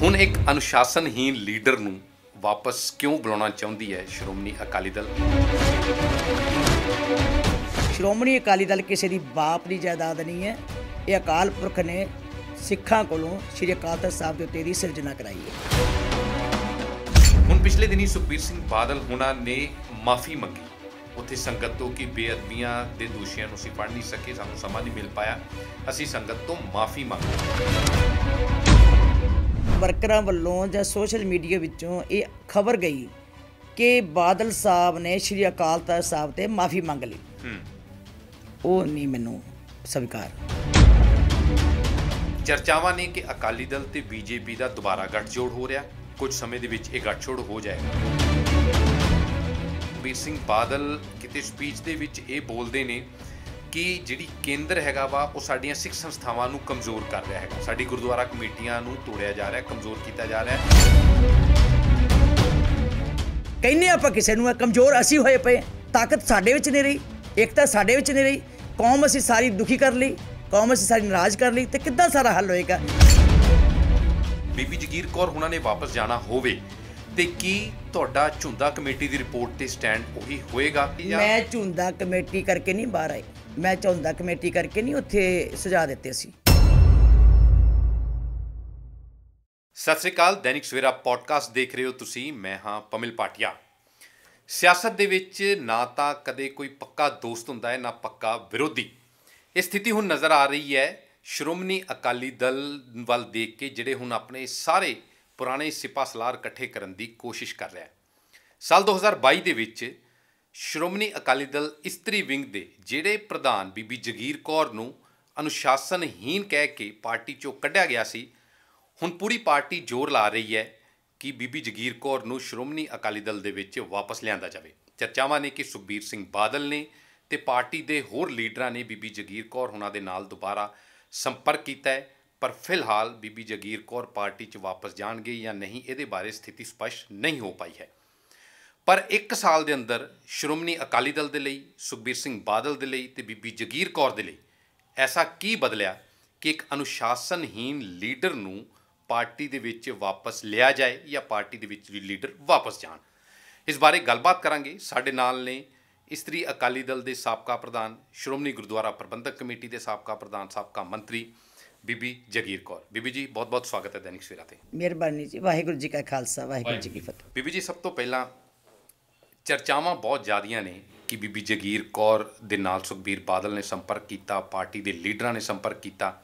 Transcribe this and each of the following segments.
ਹੁਣ ਇੱਕ ਅਨੁਸ਼ਾਸਨਹੀਨ ਲੀਡਰ ਨੂੰ ਵਾਪਸ ਕਿਉਂ ਬੁਲਾਉਣਾ ਚਾਹੁੰਦੀ ਹੈ ਸ਼੍ਰੋਮਣੀ ਅਕਾਲੀ ਦਲ ਸ਼੍ਰੋਮਣੀ ਅਕਾਲੀ ਦਲ ਕਿਸੇ ਦੀ ਬਾਪ ਦੀ ਜਾਇਦਾਦ ਨਹੀਂ ਹੈ ਇਹ ਅਕਾਲ ਪੁਰਖ ਨੇ ਸਿੱਖਾਂ ਕੋਲੋਂ ਸ੍ਰੀ ਅਕਾਲ ਤਖਤ ਸਾਹਿਬ ਦੇ ਉੱਤੇ ਦੀ ਸਿਰਜਣਾ ਕਰਾਈ ਹੈ ਹੁਣ ਪਿਛਲੇ ਦਿਨੀ ਸੁਖਬੀਰ ਸਿੰਘ ਬਾਦਲ ਹੁਣਾਂ ਨੇ ਮਾਫੀ ਮੰਗੀ ਉੱਥੇ ਸੰਗਤ ਤੋਂ ਕਿ ਬੇਅਦਬੀਆਂ ਦੇ ਦੋਸ਼ੀਆਂ ਨੂੰ ਅਸੀਂ ਪੜ ਨਹੀਂ ਸਕੇ ਸਾਨੂੰ ਸਮਾਂ ਨਹੀਂ ਮਿਲ ਪਾਇਆ ਅਸੀਂ ਸੰਗਤ ਤੋਂ ਮਾਫੀ ਮੰਗਦੇ ਹਾਂ ਵਰਕਰਾਂ ਵੱਲੋਂ ਜਾਂ ਸੋਸ਼ਲ ਮੀਡੀਆ ਵਿੱਚੋਂ ਇਹ ਖਬਰ ਗਈ ਕਿ ਬਾਦਲ ਸਾਹਿਬ ਨੇ ਸ਼੍ਰੀ ਅਕਾਲ ਤਖਤ ਸਾਹਿਬ ਤੇ ਮਾਫੀ ਮੰਗ ਲਈ ਉਹ ਨਹੀਂ ਮੈਨੂੰ ਸਵੀਕਾਰ ਚਰਚਾਵਾਂ ਨੇ ਕਿ ਅਕਾਲੀ ਦਲ ਤੇ ਬੀਜੇਪੀ ਦਾ ਦੁਬਾਰਾ ਗੱਠਜੋੜ ਹੋ ਰਿਹਾ ਕੁਝ ਸਮੇਂ ਦੇ ਵਿੱਚ ਇਹ ਗੱਠਜੋੜ ਹੋ ਜਾਏਗਾ ਵੀਰ ਸਿੰਘ ਬਾਦਲ ਕਿਤੇ ਸਪੀਚ ਦੇ ਵਿੱਚ ਇਹ ਬੋਲਦੇ ਨੇ ਕਿ ਜਿਹੜੀ ਕੇਂਦਰ ਹੈਗਾ ਵਾ ਉਹ ਸਾਡੀਆਂ ਸਿੱਖ ਸੰਸਥਾਵਾਂ ਨੂੰ ਕਮਜ਼ੋਰ ਕਰ ਰਿਹਾ ਹੈਗਾ ਸਾਡੀ ਗੁਰਦੁਆਰਾ ਕਮੇਟੀਆਂ ਨੂੰ ਤੋੜਿਆ ਜਾ ਰਿਹਾ ਕਮਜ਼ੋਰ ਕੀਤਾ ਜਾ ਰਿਹਾ ਕਹਿੰਨੇ ਆਪਾਂ ਕਿਸੇ ਨੂੰ ਕਮਜ਼ੋਰ ਅਸੀਂ ਹੋਏ ਪਏ ਤਾਕਤ ਸਾਡੇ ਵਿੱਚ ਨਹੀਂ ਰਹੀ ਇਕਤਾ ਸਾਡੇ ਵਿੱਚ ਨਹੀਂ ਰਹੀ ਕੌਮ ਅਸੀਂ ਸਾਰੀ ਦੁਖੀ ਕਰ ਲਈ ਕੌਮ ਅਸੀਂ ਸਾਰੀ ਨਾਰਾਜ਼ ਕਰ ਲਈ ਤੇ ਕਿੱਦਾਂ ਸਾਰਾ ਹੱਲ ਹੋਏਗਾ ਬੀਬੀ ਜਗੀਰ ਕੌਰ ਹੁਣਾਂ ਨੇ ਵਾਪਸ ਜਾਣਾ ਹੋਵੇ ਤੇ ਕੀ ਤੁਹਾਡਾ ਝੁੰਦਾ ਕਮੇਟੀ ਦੀ ਰਿਪੋਰਟ ਤੇ ਸਟੈਂਡ ਉਹੀ ਹੋਏਗਾ ਮੈਂ ਝੁੰਦਾ ਕਮੇਟੀ ਕਰਕੇ ਨਹੀਂ ਬਾਹਰ ਆਈ ਮੈਂ ਚੌਂਦਾ ਕਮੇਟੀ ਕਰਕੇ ਨਹੀਂ ਉੱਥੇ ਸਜਾ ਦਿੱਤੇ ਸੀ ਸਤਿ ਸ੍ਰੀ ਅਕਾਲ ਦੈਨਿਕ ਸਵੇਰਾ ਪੋਡਕਾਸਟ ਦੇਖ ਰਹੇ ਹੋ ਤੁਸੀਂ ਮੈਂ ਹਾਂ ਪਮਿਲ ਪਾਟਿਆ ਸਿਆਸਤ ਦੇ ਵਿੱਚ ਨਾ ਤਾਂ ਕਦੇ ਕੋਈ ਪੱਕਾ ਦੋਸਤ ਹੁੰਦਾ ਹੈ ਨਾ ਪੱਕਾ ਵਿਰੋਧੀ ਇਹ ਸਥਿਤੀ ਹੁਣ ਨਜ਼ਰ ਆ ਰਹੀ ਹੈ ਸ਼੍ਰੋਮਣੀ ਅਕਾਲੀ ਦਲ ਵੱਲ ਦੇਖ ਕੇ ਜਿਹੜੇ ਹੁਣ ਆਪਣੇ ਸਾਰੇ ਪੁਰਾਣੇ ਸਿਪਾਸਲਾਰ ਇਕੱਠੇ ਕਰਨ ਦੀ ਕੋਸ਼ਿਸ਼ ਕਰ ਰਿਹਾ ਹੈ ਸਾਲ 2022 ਦੇ ਵਿੱਚ ਸ਼੍ਰੋਮਣੀ ਅਕਾਲੀ ਦਲ ਇਸਤਰੀ ਵਿੰਗ ਦੇ ਜਿਹੜੇ ਪ੍ਰਧਾਨ ਬੀਬੀ ਜਗੀਰ ਕੌਰ ਨੂੰ ਅਨੁਸ਼ਾਸਨਹੀਨ ਕਹਿ ਕੇ ਪਾਰਟੀ ਚੋਂ ਕੱਢਿਆ ਗਿਆ ਸੀ ਹੁਣ ਪੂਰੀ ਪਾਰਟੀ ਜ਼ੋਰ ਲਾ ਰਹੀ ਹੈ ਕਿ ਬੀਬੀ ਜਗੀਰ ਕੌਰ ਨੂੰ ਸ਼੍ਰੋਮਣੀ ਅਕਾਲੀ ਦਲ ਦੇ ਵਿੱਚ ਵਾਪਸ ਲਿਆਂਦਾ ਜਾਵੇ ਚਰਚਾਵਾਂ ਨੇ ਕਿ ਸੁਖਬੀਰ ਸਿੰਘ ਬਾਦਲ ਨੇ ਤੇ ਪਾਰਟੀ ਦੇ ਹੋਰ ਲੀਡਰਾਂ ਨੇ ਬੀਬੀ ਜਗੀਰ ਕੌਰ ਉਹਨਾਂ ਦੇ ਨਾਲ ਦੁਬਾਰਾ ਸੰਪਰਕ ਕੀਤਾ ਹੈ ਪਰ ਫਿਲਹਾਲ ਬੀਬੀ ਜਗੀਰ ਕੌਰ ਪਾਰਟੀ 'ਚ ਵਾਪਸ ਜਾਣਗੇ ਜਾਂ ਨਹੀਂ ਇਹਦੇ ਬਾਰੇ ਸਥਿਤੀ ਸਪਸ਼ਟ ਨਹੀਂ ਹੋ ਪਾਈ ਹੈ ਪਰ 1 ਸਾਲ ਦੇ ਅੰਦਰ ਸ਼੍ਰੋਮਣੀ ਅਕਾਲੀ ਦਲ ਦੇ ਲਈ ਸੁਖਬੀਰ ਸਿੰਘ ਬਾਦਲ ਦੇ ਲਈ ਤੇ ਬੀਬੀ ਜਗੀਰ ਕੌਰ ਦੇ ਲਈ ਐਸਾ ਕੀ ਬਦਲਿਆ ਕਿ ਇੱਕ ਅਨੁਸ਼ਾਸਨਹੀਨ ਲੀਡਰ ਨੂੰ ਪਾਰਟੀ ਦੇ ਵਿੱਚ ਵਾਪਸ ਲਿਆ ਜਾਏ ਜਾਂ ਪਾਰਟੀ ਦੇ ਵਿੱਚ ਵੀ ਲੀਡਰ ਵਾਪਸ ਜਾਣ ਇਸ ਬਾਰੇ ਗੱਲਬਾਤ ਕਰਾਂਗੇ ਸਾਡੇ ਨਾਲ ਨੇ ਇਸਤਰੀ ਅਕਾਲੀ ਦਲ ਦੇ ਸਾਬਕਾ ਪ੍ਰਧਾਨ ਸ਼੍ਰੋਮਣੀ ਗੁਰਦੁਆਰਾ ਪ੍ਰਬੰਧਕ ਕਮੇਟੀ ਦੇ ਸਾਬਕਾ ਪ੍ਰਧਾਨ ਸਾਬਕਾ ਮੰਤਰੀ ਬੀਬੀ ਜਗੀਰ ਕੌਰ ਬੀਬੀ ਜੀ ਬਹੁਤ ਬਹੁਤ ਸਵਾਗਤ ਹੈ ਦੈਨਿਕ ਸਵੇਰਾ ਤੇ ਮਿਹਰਬਾਨੀ ਜੀ ਵਾਹਿਗੁਰੂ ਜੀ ਕਾ ਖਾਲਸਾ ਵਾਹਿਗੁਰੂ ਜੀ ਕੀ ਫਤਿਹ ਬੀਬੀ ਜੀ ਸਭ ਤੋਂ ਪਹਿਲਾਂ ਚਰਚਾਵਾਂ ਬਹੁਤ ਜ਼ਿਆਦੀਆਂ ਨੇ ਕਿ ਬੀਬੀ ਜਗੀਰ ਕੌਰ ਦੇ ਨਾਲ ਸੁਖਬੀਰ ਬਾਦਲ ਨੇ ਸੰਪਰਕ ਕੀਤਾ ਪਾਰਟੀ ਦੇ ਲੀਡਰਾਂ ਨੇ ਸੰਪਰਕ ਕੀਤਾ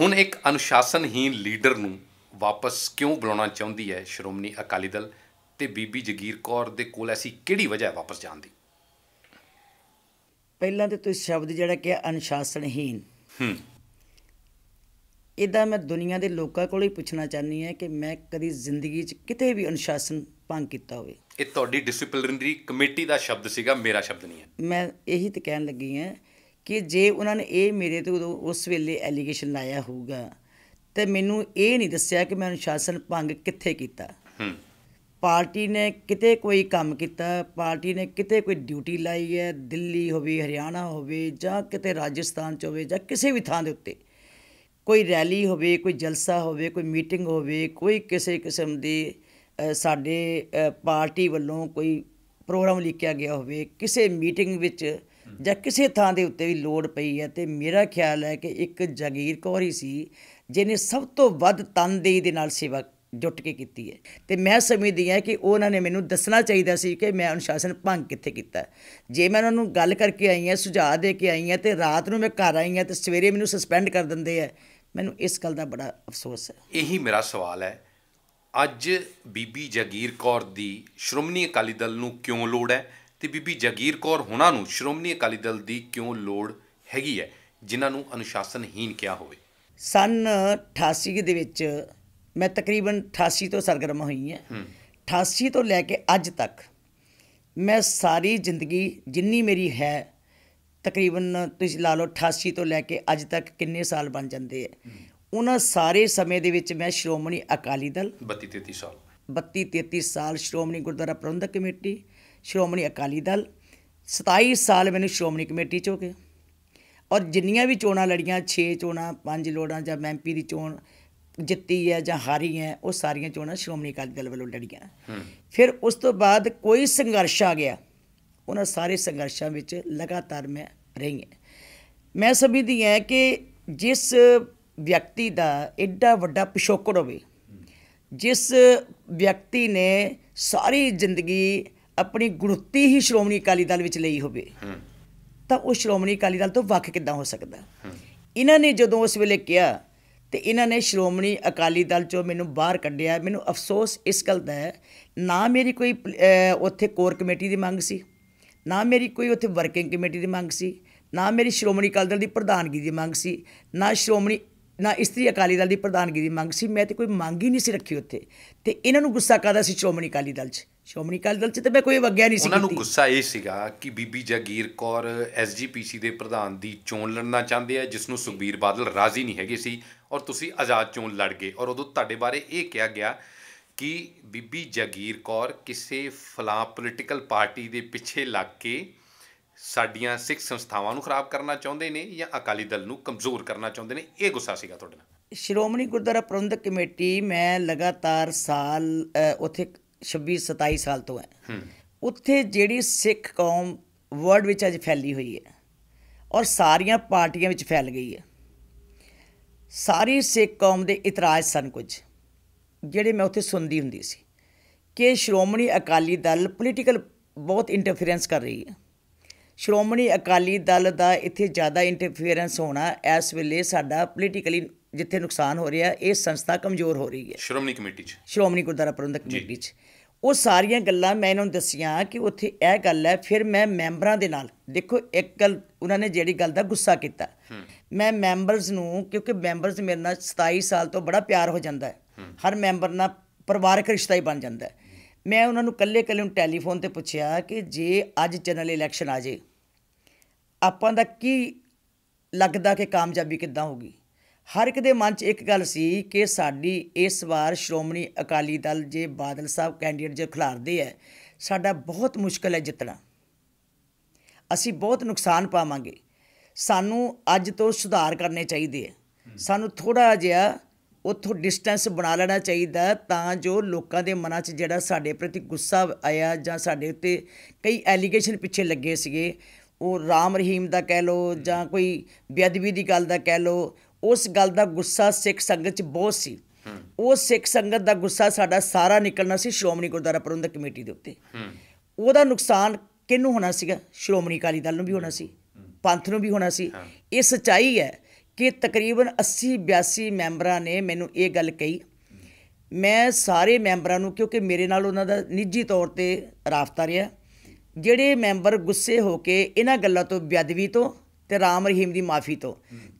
ਹੁਣ ਇੱਕ ਅਨੁਸ਼ਾਸਨਹੀਨ ਲੀਡਰ ਨੂੰ ਵਾਪਸ ਕਿਉਂ ਬੁਲਾਉਣਾ ਚਾਹੁੰਦੀ ਹੈ ਸ਼੍ਰੋਮਣੀ ਅਕਾਲੀ ਦਲ ਤੇ ਬੀਬੀ ਜਗੀਰ ਕੌਰ ਦੇ ਕੋਲ ਐਸੀ ਕਿਹੜੀ ਵਜ੍ਹਾ ਹੈ ਵਾਪਸ ਜਾਣ ਦੀ ਪਹਿਲਾਂ ਤੇ ਤੁਸੀਂ ਸ਼ਬਦ ਜਿਹੜਾ ਕਿ ਅਨੁਸ਼ਾਸਨਹੀਨ ਹੂੰ ਇਹਦਾ ਮੈਂ ਦੁਨੀਆ ਦੇ ਲੋਕਾਂ ਕੋਲ ਹੀ ਪੁੱਛਣਾ ਚਾਹਨੀ ਹੈ ਕਿ ਮੈਂ ਕਦੀ ਜ਼ਿੰਦਗੀ 'ਚ ਕਿਤੇ ਵੀ ਅਨੁਸ਼ਾਸਨ ਭੰਗ ਕੀਤਾ ਹੋਵੇ ਇਹ ਤੁਹਾਡੀ ਡਿਸਪਲਿਨਰੀ ਕਮੇਟੀ ਦਾ ਸ਼ਬਦ ਸੀਗਾ ਮੇਰਾ ਸ਼ਬਦ ਨਹੀਂ ਹੈ ਮੈਂ ਇਹੀ ਤੇ ਕਹਿਣ ਲੱਗੀ ਹਾਂ ਕਿ ਜੇ ਉਹਨਾਂ ਨੇ ਇਹ ਮੇਰੇ ਤੇ ਉਸ ਵੇਲੇ ਐਲੀਗੇਸ਼ਨ ਲਾਇਆ ਹੋਊਗਾ ਤੇ ਮੈਨੂੰ ਇਹ ਨਹੀਂ ਦੱਸਿਆ ਕਿ ਮੈਂ ਅਨੁਸ਼ਾਸਨ ਭੰਗ ਕਿੱਥੇ ਕੀਤਾ ਹੂੰ ਪਾਰਟੀ ਨੇ ਕਿਤੇ ਕੋਈ ਕੰਮ ਕੀਤਾ ਪਾਰਟੀ ਨੇ ਕਿਤੇ ਕੋਈ ਡਿਊਟੀ ਲਾਈ ਹੈ ਦਿੱਲੀ ਹੋਵੇ ਹਰਿਆਣਾ ਹੋਵੇ ਜਾਂ ਕਿਤੇ ਰਾਜਸਥਾਨ ਚ ਹੋਵੇ ਜਾਂ ਕਿਸੇ ਵੀ ਥਾਂ ਦੇ ਉੱਤੇ ਕੋਈ ਰੈਲੀ ਹੋਵੇ ਕੋਈ ਜਲਸਾ ਹੋਵੇ ਕੋਈ ਮੀਟਿੰਗ ਹੋਵੇ ਕੋਈ ਕਿਸੇ ਕਿਸਮ ਦੀ ਸਾਡੇ ਪਾਰਟੀ ਵੱਲੋਂ ਕੋਈ ਪ੍ਰੋਗਰਾਮ ਲਿਖਿਆ ਗਿਆ ਹੋਵੇ ਕਿਸੇ ਮੀਟਿੰਗ ਵਿੱਚ ਜਾਂ ਕਿਸੇ ਥਾਂ ਦੇ ਉੱਤੇ ਵੀ ਲੋੜ ਪਈ ਹੈ ਤੇ ਮੇਰਾ ਖਿਆਲ ਹੈ ਕਿ ਇੱਕ ਜਗੀਰ ਕੌਰ ਹੀ ਸੀ ਜਿਨੇ ਸਭ ਤੋਂ ਵੱਧ ਤਨਦੇਹੀ ਦੇ ਨਾਲ ਸੇਵਾ ਜੁੱਟ ਕੇ ਕੀਤੀ ਹੈ ਤੇ ਮੈਂ ਸਮਝਦੀ ਹਾਂ ਕਿ ਉਹਨਾਂ ਨੇ ਮੈਨੂੰ ਦੱਸਣਾ ਚਾਹੀਦਾ ਸੀ ਕਿ ਮੈਂ ਅਨੁਸ਼ਾਸਨ ਭੰਗ ਕਿੱਥੇ ਕੀਤਾ ਜੇ ਮੈਂ ਉਹਨਾਂ ਨੂੰ ਗੱਲ ਕਰਕੇ ਆਈ ਹਾਂ ਸੁਝਾਅ ਦੇ ਕੇ ਆਈ ਹਾਂ ਤੇ ਰਾਤ ਨੂੰ ਮੈਂ ਘਰ ਆਈ ਹਾਂ ਤੇ ਸਵੇਰੇ ਮੈਨੂੰ ਸਸਪੈਂਡ ਕਰ ਦਿੰਦੇ ਆ ਮੈਨੂੰ ਇਸ ਗੱਲ ਦਾ ਬੜਾ ਅਫਸੋਸ ਹੈ ਇਹੀ ਮੇਰਾ ਸਵਾਲ ਹੈ ਅੱਜ ਬੀਬੀ ਜਗੀਰ ਕੌਰ ਦੀ ਸ਼੍ਰੋਮਣੀ ਅਕਾਲੀ ਦਲ ਨੂੰ ਕਿਉਂ ਲੋੜ ਹੈ ਤੇ ਬੀਬੀ ਜਗੀਰ ਕੌਰ ਹੁਣਾਂ ਨੂੰ ਸ਼੍ਰੋਮਣੀ ਅਕਾਲੀ ਦਲ ਦੀ ਕਿਉਂ ਲੋੜ ਹੈਗੀ ਹੈ ਜਿਨ੍ਹਾਂ ਨੂੰ ਅਨੁਸ਼ਾਸਨਹੀਨ ਕਿਹਾ ਹੋਵੇ ਸਨ 88 ਦੇ ਵਿੱਚ ਮੈਂ ਤਕਰੀਬਨ 88 ਤੋਂ ਸਰਗਰਮ ਹੋਈ ਹਾਂ 88 ਤੋਂ ਲੈ ਕੇ ਅੱਜ ਤੱਕ ਮੈਂ ਸਾਰੀ ਜ਼ਿੰਦਗੀ ਜਿੰਨੀ ਮੇਰੀ ਹੈ ਤਕਰੀਬਨ ਤੁਸੀਂ ਲਾ ਲਓ 88 ਤੋਂ ਲੈ ਕੇ ਅੱਜ ਤੱਕ ਕਿੰਨੇ ਸਾਲ ਬਣ ਜਾਂਦੇ ਆ ਉਹਨਾਂ ਸਾਰੇ ਸਮੇਂ ਦੇ ਵਿੱਚ ਮੈਂ ਸ਼੍ਰੋਮਣੀ ਅਕਾਲੀ ਦਲ 32 33 ਸਾਲ 32 33 ਸਾਲ ਸ਼੍ਰੋਮਣੀ ਗੁਰਦੁਆਰਾ ਪ੍ਰਬੰਧਕ ਕਮੇਟੀ ਸ਼੍ਰੋਮਣੀ ਅਕਾਲੀ ਦਲ 27 ਸਾਲ ਮੈਨੂੰ ਸ਼੍ਰੋਮਣੀ ਕਮੇਟੀ ਚ ਹੋ ਗਿਆ ਔਰ ਜਿੰਨੀਆਂ ਵੀ ਚੋਣਾਂ ਲੜੀਆਂ 6 ਚੋਣਾਂ 5 ਲੋੜਾਂ ਜਾਂ ਐਮਪੀ ਦੀ ਚੋਣ ਜਿੱਤੀ ਹੈ ਜਾਂ ਹਾਰੀ ਹੈ ਉਹ ਸਾਰੀਆਂ ਚੋਣਾਂ ਸ਼੍ਰੋਮਣੀ ਅਕਾਲੀ ਦਲ ਵੱਲੋਂ ਲੜੀਆਂ ਫਿਰ ਉਸ ਤੋਂ ਬਾਅਦ ਕੋਈ ਸੰਘਰਸ਼ ਆ ਗਿਆ ਉਹਨਾਂ ਸਾਰੇ ਸੰਘਰਸ਼ਾਂ ਵਿੱਚ ਲਗਾਤਾਰ ਮੈਂ ਰਹੀ ਹਾਂ ਮੈਂ ਸਮਝਦੀ ਹਾਂ ਕਿ ਜਿਸ ਵਿਅਕਤੀ ਦਾ ਐਡਾ ਵੱਡਾ ਪਿਸ਼ੋਕੜ ਹੋਵੇ ਜਿਸ ਵਿਅਕਤੀ ਨੇ ਸਾਰੀ ਜ਼ਿੰਦਗੀ ਆਪਣੀ ਗੁਣਤੀ ਹੀ ਸ਼੍ਰੋਮਣੀ ਅਕਾਲੀ ਦਲ ਵਿੱਚ ਲਈ ਹੋਵੇ ਤਾਂ ਉਹ ਸ਼੍ਰੋਮਣੀ ਅਕਾਲੀ ਦਲ ਤੋਂ ਵੱਖ ਕਿੱਦਾਂ ਹੋ ਸਕਦਾ ਇਹਨਾਂ ਨੇ ਜਦੋਂ ਉਸ ਵੇਲੇ ਕਿਹਾ ਤੇ ਇਹਨਾਂ ਨੇ ਸ਼੍ਰੋਮਣੀ ਅਕਾਲੀ ਦਲ ਚੋਂ ਮੈਨੂੰ ਬਾਹਰ ਕੱਢਿਆ ਮੈਨੂੰ ਅਫਸੋਸ ਇਸ ਗੱਲ ਦਾ ਹੈ ਨਾ ਮੇਰੀ ਕੋਈ ਉੱਥੇ ਕੋਰ ਕਮੇਟੀ ਦੀ ਮੰਗ ਸੀ ਨਾ ਮੇਰੀ ਕੋਈ ਉੱਥੇ ਵਰਕਿੰਗ ਕਮੇਟੀ ਦੀ ਮੰਗ ਸੀ ਨਾ ਮੇਰੀ ਸ਼੍ਰੋਮਣੀ ਅਕਾਲੀ ਦਲ ਦੀ ਪ੍ਰਧਾਨਗੀ ਦੀ ਮੰਗ ਸੀ ਨਾ ਸ਼੍ਰੋਮਣੀ ਨਾ ਇਸਤਰੀ ਅਕਾਲੀ ਦਲ ਦੀ ਪ੍ਰਧਾਨਗੀ ਦੀ ਮੰਗ ਸੀ ਮੈਂ ਤੇ ਕੋਈ ਮੰਗ ਹੀ ਨਹੀਂ ਸੀ ਰੱਖੀ ਉੱਥੇ ਤੇ ਇਹਨਾਂ ਨੂੰ ਗੁੱਸਾ ਕਾਦਾ ਸੀ ਸ਼੍ਰੋਮਣੀ ਅਕਾਲੀ ਦਲ 'ਚ ਸ਼੍ਰੋਮਣੀ ਅਕਾਲੀ ਦਲ 'ਚ ਤੇ ਮੈਂ ਕੋਈ ਵਗਿਆ ਨਹੀਂ ਸੀ ਉਹਨਾਂ ਨੂੰ ਗੁੱਸਾ ਇਹ ਸੀਗਾ ਕਿ ਬੀਬੀ ਜਗੀਰ ਕੌਰ ਐਸਜੀਪੀਸੀ ਦੇ ਪ੍ਰਧਾਨ ਦੀ ਚੋਣ ਲੜਨਾ ਚਾਹੁੰਦੇ ਆ ਜਿਸ ਨੂੰ ਸੁਖਬੀਰ ਬਾਦਲ ਰਾਜ਼ੀ ਨਹੀਂ ਹੈਗੇ ਸੀ ਔਰ ਤੁਸੀਂ ਆਜ਼ਾਦ ਚੋਣ ਲੜ ਗਏ ਔਰ ਉਦੋਂ ਤੁਹਾਡੇ ਬਾਰੇ ਇਹ ਕਿਹਾ ਗਿਆ ਕਿ ਬੀਬੀ ਜਗੀਰ ਕੌਰ ਕਿਸੇ ਫਲਾ ਪੋਲਿਟੀਕਲ ਪਾਰਟੀ ਦੇ ਪਿੱਛੇ ਲੱਗ ਕੇ ਸਾਡੀਆਂ ਸਿੱਖ ਸੰਸਥਾਵਾਂ ਨੂੰ ਖਰਾਬ ਕਰਨਾ ਚਾਹੁੰਦੇ ਨੇ ਜਾਂ ਅਕਾਲੀ ਦਲ ਨੂੰ ਕਮਜ਼ੋਰ ਕਰਨਾ ਚਾਹੁੰਦੇ ਨੇ ਇਹ ਗੁੱਸਾ ਸੀਗਾ ਤੁਹਾਡੇ ਨਾਲ ਸ਼੍ਰੋਮਣੀ ਗੁਰਦੁਆਰਾ ਪ੍ਰਬੰਧਕ ਕਮੇਟੀ ਮੈਂ ਲਗਾਤਾਰ ਸਾਲ ਉੱਥੇ 26 27 ਸਾਲ ਤੋਂ ਹੈ ਉੱਥੇ ਜਿਹੜੀ ਸਿੱਖ ਕੌਮ ਵਰਲਡ ਵਿੱਚ ਅੱਜ ਫੈਲੀ ਹੋਈ ਹੈ ਔਰ ਸਾਰੀਆਂ ਪਾਰਟੀਆਂ ਵਿੱਚ ਫੈਲ ਗਈ ਹੈ ਸਾਰੀ ਸਿੱਖ ਕੌਮ ਦੇ ਇਤਰਾਜ਼ ਸਨ ਕੁਝ ਜਿਹੜੇ ਮੈਂ ਉੱਥੇ ਸੁਣਦੀ ਹੁੰਦੀ ਸੀ ਕਿ ਸ਼੍ਰੋਮਣੀ ਅਕਾਲੀ ਦਲ ਪੋਲੀਟੀਕਲ ਬਹੁਤ ਇੰਟਰਫੀਰੈਂਸ ਕਰ ਰਹੀ ਹੈ ਸ਼੍ਰੋਮਣੀ ਅਕਾਲੀ ਦਲ ਦਾ ਇੱਥੇ ਜ਼ਿਆਦਾ ਇੰਟਰਫੀਅਰੈਂਸ ਹੋਣਾ ਇਸ ਵੇਲੇ ਸਾਡਾ ਪੋਲੀਟੀਕਲੀ ਜਿੱਥੇ ਨੁਕਸਾਨ ਹੋ ਰਿਹਾ ਇਹ ਸੰਸਥਾ ਕਮਜ਼ੋਰ ਹੋ ਰਹੀ ਹੈ ਸ਼੍ਰੋਮਣੀ ਕਮੇਟੀ 'ਚ ਸ਼੍ਰੋਮਣੀ ਗੁਰਦਾਰਾ ਪ੍ਰਬੰਧਕ ਕਮੇਟੀ 'ਚ ਉਹ ਸਾਰੀਆਂ ਗੱਲਾਂ ਮੈਂ ਇਹਨਾਂ ਨੂੰ ਦੱਸੀਆਂ ਕਿ ਉੱਥੇ ਇਹ ਗੱਲ ਹੈ ਫਿਰ ਮੈਂ ਮੈਂਬਰਾਂ ਦੇ ਨਾਲ ਦੇਖੋ ਇੱਕ ਗੱਲ ਉਹਨਾਂ ਨੇ ਜਿਹੜੀ ਗੱਲ ਦਾ ਗੁੱਸਾ ਕੀਤਾ ਮੈਂ ਮੈਂਬਰਸ ਨੂੰ ਕਿਉਂਕਿ ਮੈਂਬਰਸ ਮੇਰੇ ਨਾਲ 27 ਸਾਲ ਤੋਂ ਬੜਾ ਪਿਆਰ ਹੋ ਜਾਂਦਾ ਹੈ ਹਰ ਮੈਂਬਰ ਨਾਲ ਪਰਿਵਾਰਕ ਰਿਸ਼ਤਾ ਹੀ ਬਣ ਜਾਂਦਾ ਹੈ ਮੈਂ ਉਹਨਾਂ ਨੂੰ ਕੱਲੇ ਕੱਲੇ ਨੂੰ ਟੈਲੀਫੋਨ ਤੇ ਪੁੱਛਿਆ ਕਿ ਜੇ ਅੱਜ ਜਨਰਲ ਇਲੈਕਸ਼ਨ ਆ ਜੇ ਆਪਾਂ ਦਾ ਕੀ ਲੱਗਦਾ ਕਿ ਕਾਮਯਾਬੀ ਕਿੱਦਾਂ ਹੋਗੀ ਹਰ ਇੱਕ ਦੇ ਮਨ 'ਚ ਇੱਕ ਗੱਲ ਸੀ ਕਿ ਸਾਡੀ ਇਸ ਵਾਰ ਸ਼੍ਰੋਮਣੀ ਅਕਾਲੀ ਦਲ ਜੇ ਬਾਦਲ ਸਾਹਿਬ ਕੈਂਡੀਡੇਟ ਜੇ ਖਿਲਾਰਦੇ ਐ ਸਾਡਾ ਬਹੁਤ ਮੁਸ਼ਕਲ ਹੈ ਜਿੱਤਣਾ ਅਸੀਂ ਬਹੁਤ ਨੁਕਸਾਨ ਪਾਵਾਂਗੇ ਸਾਨੂੰ ਅੱਜ ਤੋਂ ਸੁਧਾਰ ਕਰਨੇ ਚਾਹੀਦੇ ਐ ਸਾਨੂੰ ਥੋੜਾ ਜਿਹਾ ਉੱਥੋਂ ਡਿਸਟੈਂਸ ਬਣਾ ਲੈਣਾ ਚਾਹੀਦਾ ਤਾਂ ਜੋ ਲੋਕਾਂ ਦੇ ਮਨਾਂ 'ਚ ਜਿਹੜਾ ਸਾਡੇ ਪ੍ਰਤੀ ਗੁੱਸਾ ਆਇਆ ਜਾਂ ਸਾਡੇ ਉੱਤੇ ਕਈ ਐਲੀਗੇਸ਼ਨ ਪਿੱਛੇ ਲੱਗੇ ਸੀਗੇ ਉਹ ਰਾਮ ਰਹੀਮ ਦਾ ਕਹਿ ਲੋ ਜਾਂ ਕੋਈ ਬੇਅਦਬੀ ਦੀ ਗੱਲ ਦਾ ਕਹਿ ਲੋ ਉਸ ਗੱਲ ਦਾ ਗੁੱਸਾ ਸਿੱਖ ਸੰਗਤ 'ਚ ਬਹੁਤ ਸੀ ਉਹ ਸਿੱਖ ਸੰਗਤ ਦਾ ਗੁੱਸਾ ਸਾਡਾ ਸਾਰਾ ਨਿਕਲਣਾ ਸੀ ਸ਼੍ਰੋਮਣੀ ਗੁਰਦੁਆਰਾ ਪ੍ਰਬੰਧਕ ਕਮੇਟੀ ਦੇ ਉੱਤੇ ਉਹਦਾ ਨੁਕਸਾਨ ਕਿੰਨੂੰ ਹੋਣਾ ਸੀਗਾ ਸ਼੍ਰੋਮਣੀ ਅਕਾਲੀ ਦਲ ਨੂੰ ਵੀ ਹੋਣਾ ਸੀ ਪੰਥ ਨੂੰ ਵੀ ਹੋਣਾ ਸੀ ਇਹ ਸਚਾਈ ਹੈ ਕਿ ਤਕਰੀਬਨ 80 82 ਮੈਂਬਰਾਂ ਨੇ ਮੈਨੂੰ ਇਹ ਗੱਲ ਕਹੀ ਮੈਂ ਸਾਰੇ ਮੈਂਬਰਾਂ ਨੂੰ ਕਿਉਂਕਿ ਮੇਰੇ ਨਾਲ ਉਹਨਾਂ ਦਾ ਨਿੱਜੀ ਤੌਰ ਤੇ ਰਾਫਤਾ ਰਿਹਾ ਜਿਹੜੇ ਮੈਂਬਰ ਗੁੱਸੇ ਹੋ ਕੇ ਇਹਨਾਂ ਗੱਲਾਂ ਤੋਂ ਬਿਆਦਵੀ ਤੋਂ ਤੇ ਰਾਮ ਰਹੀਮ ਦੀ ਮਾਫੀ ਤੋਂ